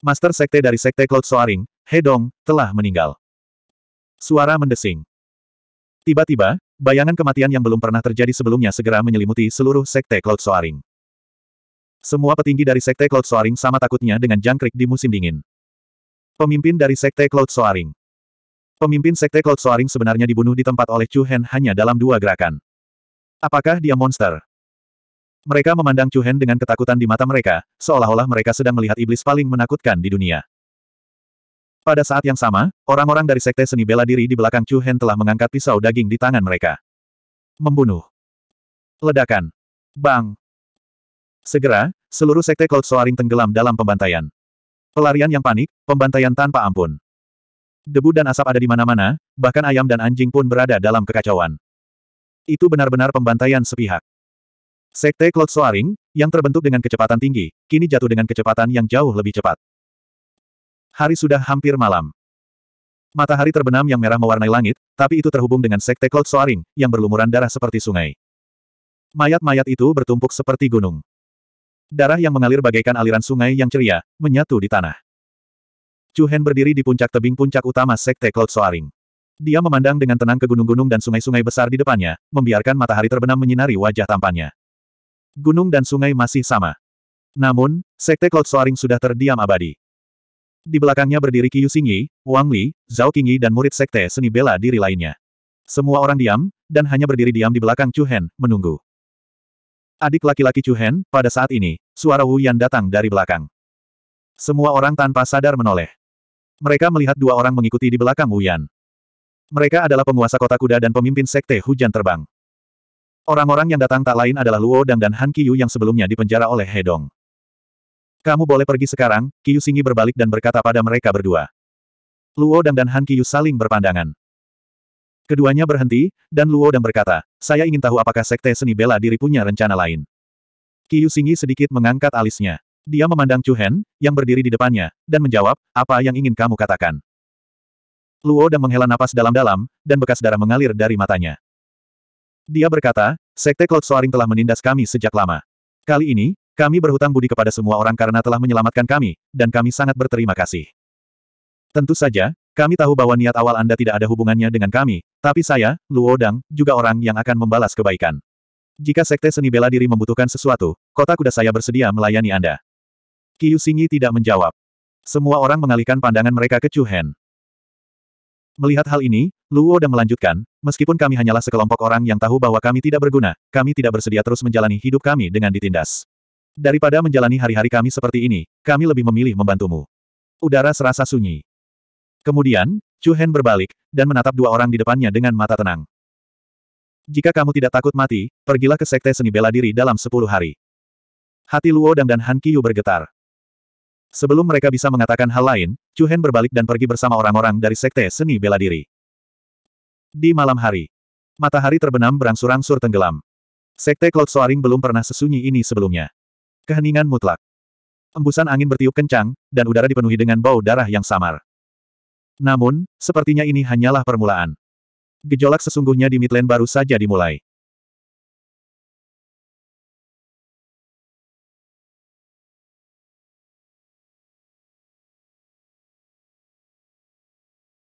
Master Sekte dari Sekte Cloud Soaring, Hedong, telah meninggal. Suara mendesing. Tiba-tiba, bayangan kematian yang belum pernah terjadi sebelumnya segera menyelimuti seluruh Sekte Cloud Soaring. Semua petinggi dari Sekte Cloud Soaring sama takutnya dengan jangkrik di musim dingin. Pemimpin dari Sekte Cloud Soaring Pemimpin Sekte Cloud Soaring sebenarnya dibunuh di tempat oleh Chu Hen hanya dalam dua gerakan. Apakah dia monster? Mereka memandang Chu Hen dengan ketakutan di mata mereka, seolah-olah mereka sedang melihat iblis paling menakutkan di dunia. Pada saat yang sama, orang-orang dari sekte seni bela diri di belakang Chu Hen telah mengangkat pisau daging di tangan mereka. Membunuh. Ledakan. Bang. Segera, seluruh sekte Cloud Soaring tenggelam dalam pembantaian. Pelarian yang panik, pembantaian tanpa ampun. Debu dan asap ada di mana-mana, bahkan ayam dan anjing pun berada dalam kekacauan. Itu benar-benar pembantaian sepihak. Sekte Cloud Soaring, yang terbentuk dengan kecepatan tinggi, kini jatuh dengan kecepatan yang jauh lebih cepat. Hari sudah hampir malam. Matahari terbenam yang merah mewarnai langit, tapi itu terhubung dengan sekte Cloud Soaring, yang berlumuran darah seperti sungai. Mayat-mayat itu bertumpuk seperti gunung. Darah yang mengalir bagaikan aliran sungai yang ceria, menyatu di tanah. Chu berdiri di puncak tebing puncak utama sekte Cloud Soaring. Dia memandang dengan tenang ke gunung-gunung dan sungai-sungai besar di depannya, membiarkan matahari terbenam menyinari wajah tampannya. Gunung dan sungai masih sama. Namun, Sekte Cloud Soaring sudah terdiam abadi. Di belakangnya berdiri Qiyu Xingyi, Wang Li, Zhao Qingyi dan murid Sekte Seni Bela Diri lainnya. Semua orang diam, dan hanya berdiri diam di belakang Chu Hen, menunggu. Adik laki-laki Chu Hen, pada saat ini, suara Wu Yan datang dari belakang. Semua orang tanpa sadar menoleh. Mereka melihat dua orang mengikuti di belakang Wu Yan. Mereka adalah penguasa kota kuda dan pemimpin Sekte Hujan Terbang. Orang-orang yang datang tak lain adalah Luo Dang dan Han Qiyu yang sebelumnya dipenjara oleh Hedong. Kamu boleh pergi sekarang, Qiyu Singi berbalik dan berkata pada mereka berdua. Luo Dang dan Han Qiyu saling berpandangan. Keduanya berhenti, dan Luo Dang berkata, saya ingin tahu apakah Sekte Seni Bela Diri punya rencana lain. Qiyu Singi sedikit mengangkat alisnya. Dia memandang Chu Hen, yang berdiri di depannya, dan menjawab, apa yang ingin kamu katakan. Luo Dang menghela napas dalam-dalam, dan bekas darah mengalir dari matanya. Dia berkata, Sekte Cloud Soaring telah menindas kami sejak lama. Kali ini, kami berhutang budi kepada semua orang karena telah menyelamatkan kami, dan kami sangat berterima kasih. Tentu saja, kami tahu bahwa niat awal Anda tidak ada hubungannya dengan kami, tapi saya, Luo Dang, juga orang yang akan membalas kebaikan. Jika Sekte Seni Bela Diri membutuhkan sesuatu, kota kuda saya bersedia melayani Anda. Kiyu Singi tidak menjawab. Semua orang mengalihkan pandangan mereka ke Chu Hen. Melihat hal ini, Luo dan melanjutkan, meskipun kami hanyalah sekelompok orang yang tahu bahwa kami tidak berguna, kami tidak bersedia terus menjalani hidup kami dengan ditindas. Daripada menjalani hari-hari kami seperti ini, kami lebih memilih membantumu. Udara serasa sunyi. Kemudian, Chu Hen berbalik, dan menatap dua orang di depannya dengan mata tenang. Jika kamu tidak takut mati, pergilah ke sekte seni bela diri dalam sepuluh hari. Hati Luo Dang dan Han Kiyu bergetar. Sebelum mereka bisa mengatakan hal lain, Chu Hen berbalik dan pergi bersama orang-orang dari Sekte Seni Bela Diri. Di malam hari, matahari terbenam berangsur-angsur tenggelam. Sekte Cloud Soaring belum pernah sesunyi ini sebelumnya. Keheningan mutlak. Embusan angin bertiup kencang, dan udara dipenuhi dengan bau darah yang samar. Namun, sepertinya ini hanyalah permulaan. Gejolak sesungguhnya di Midland baru saja dimulai.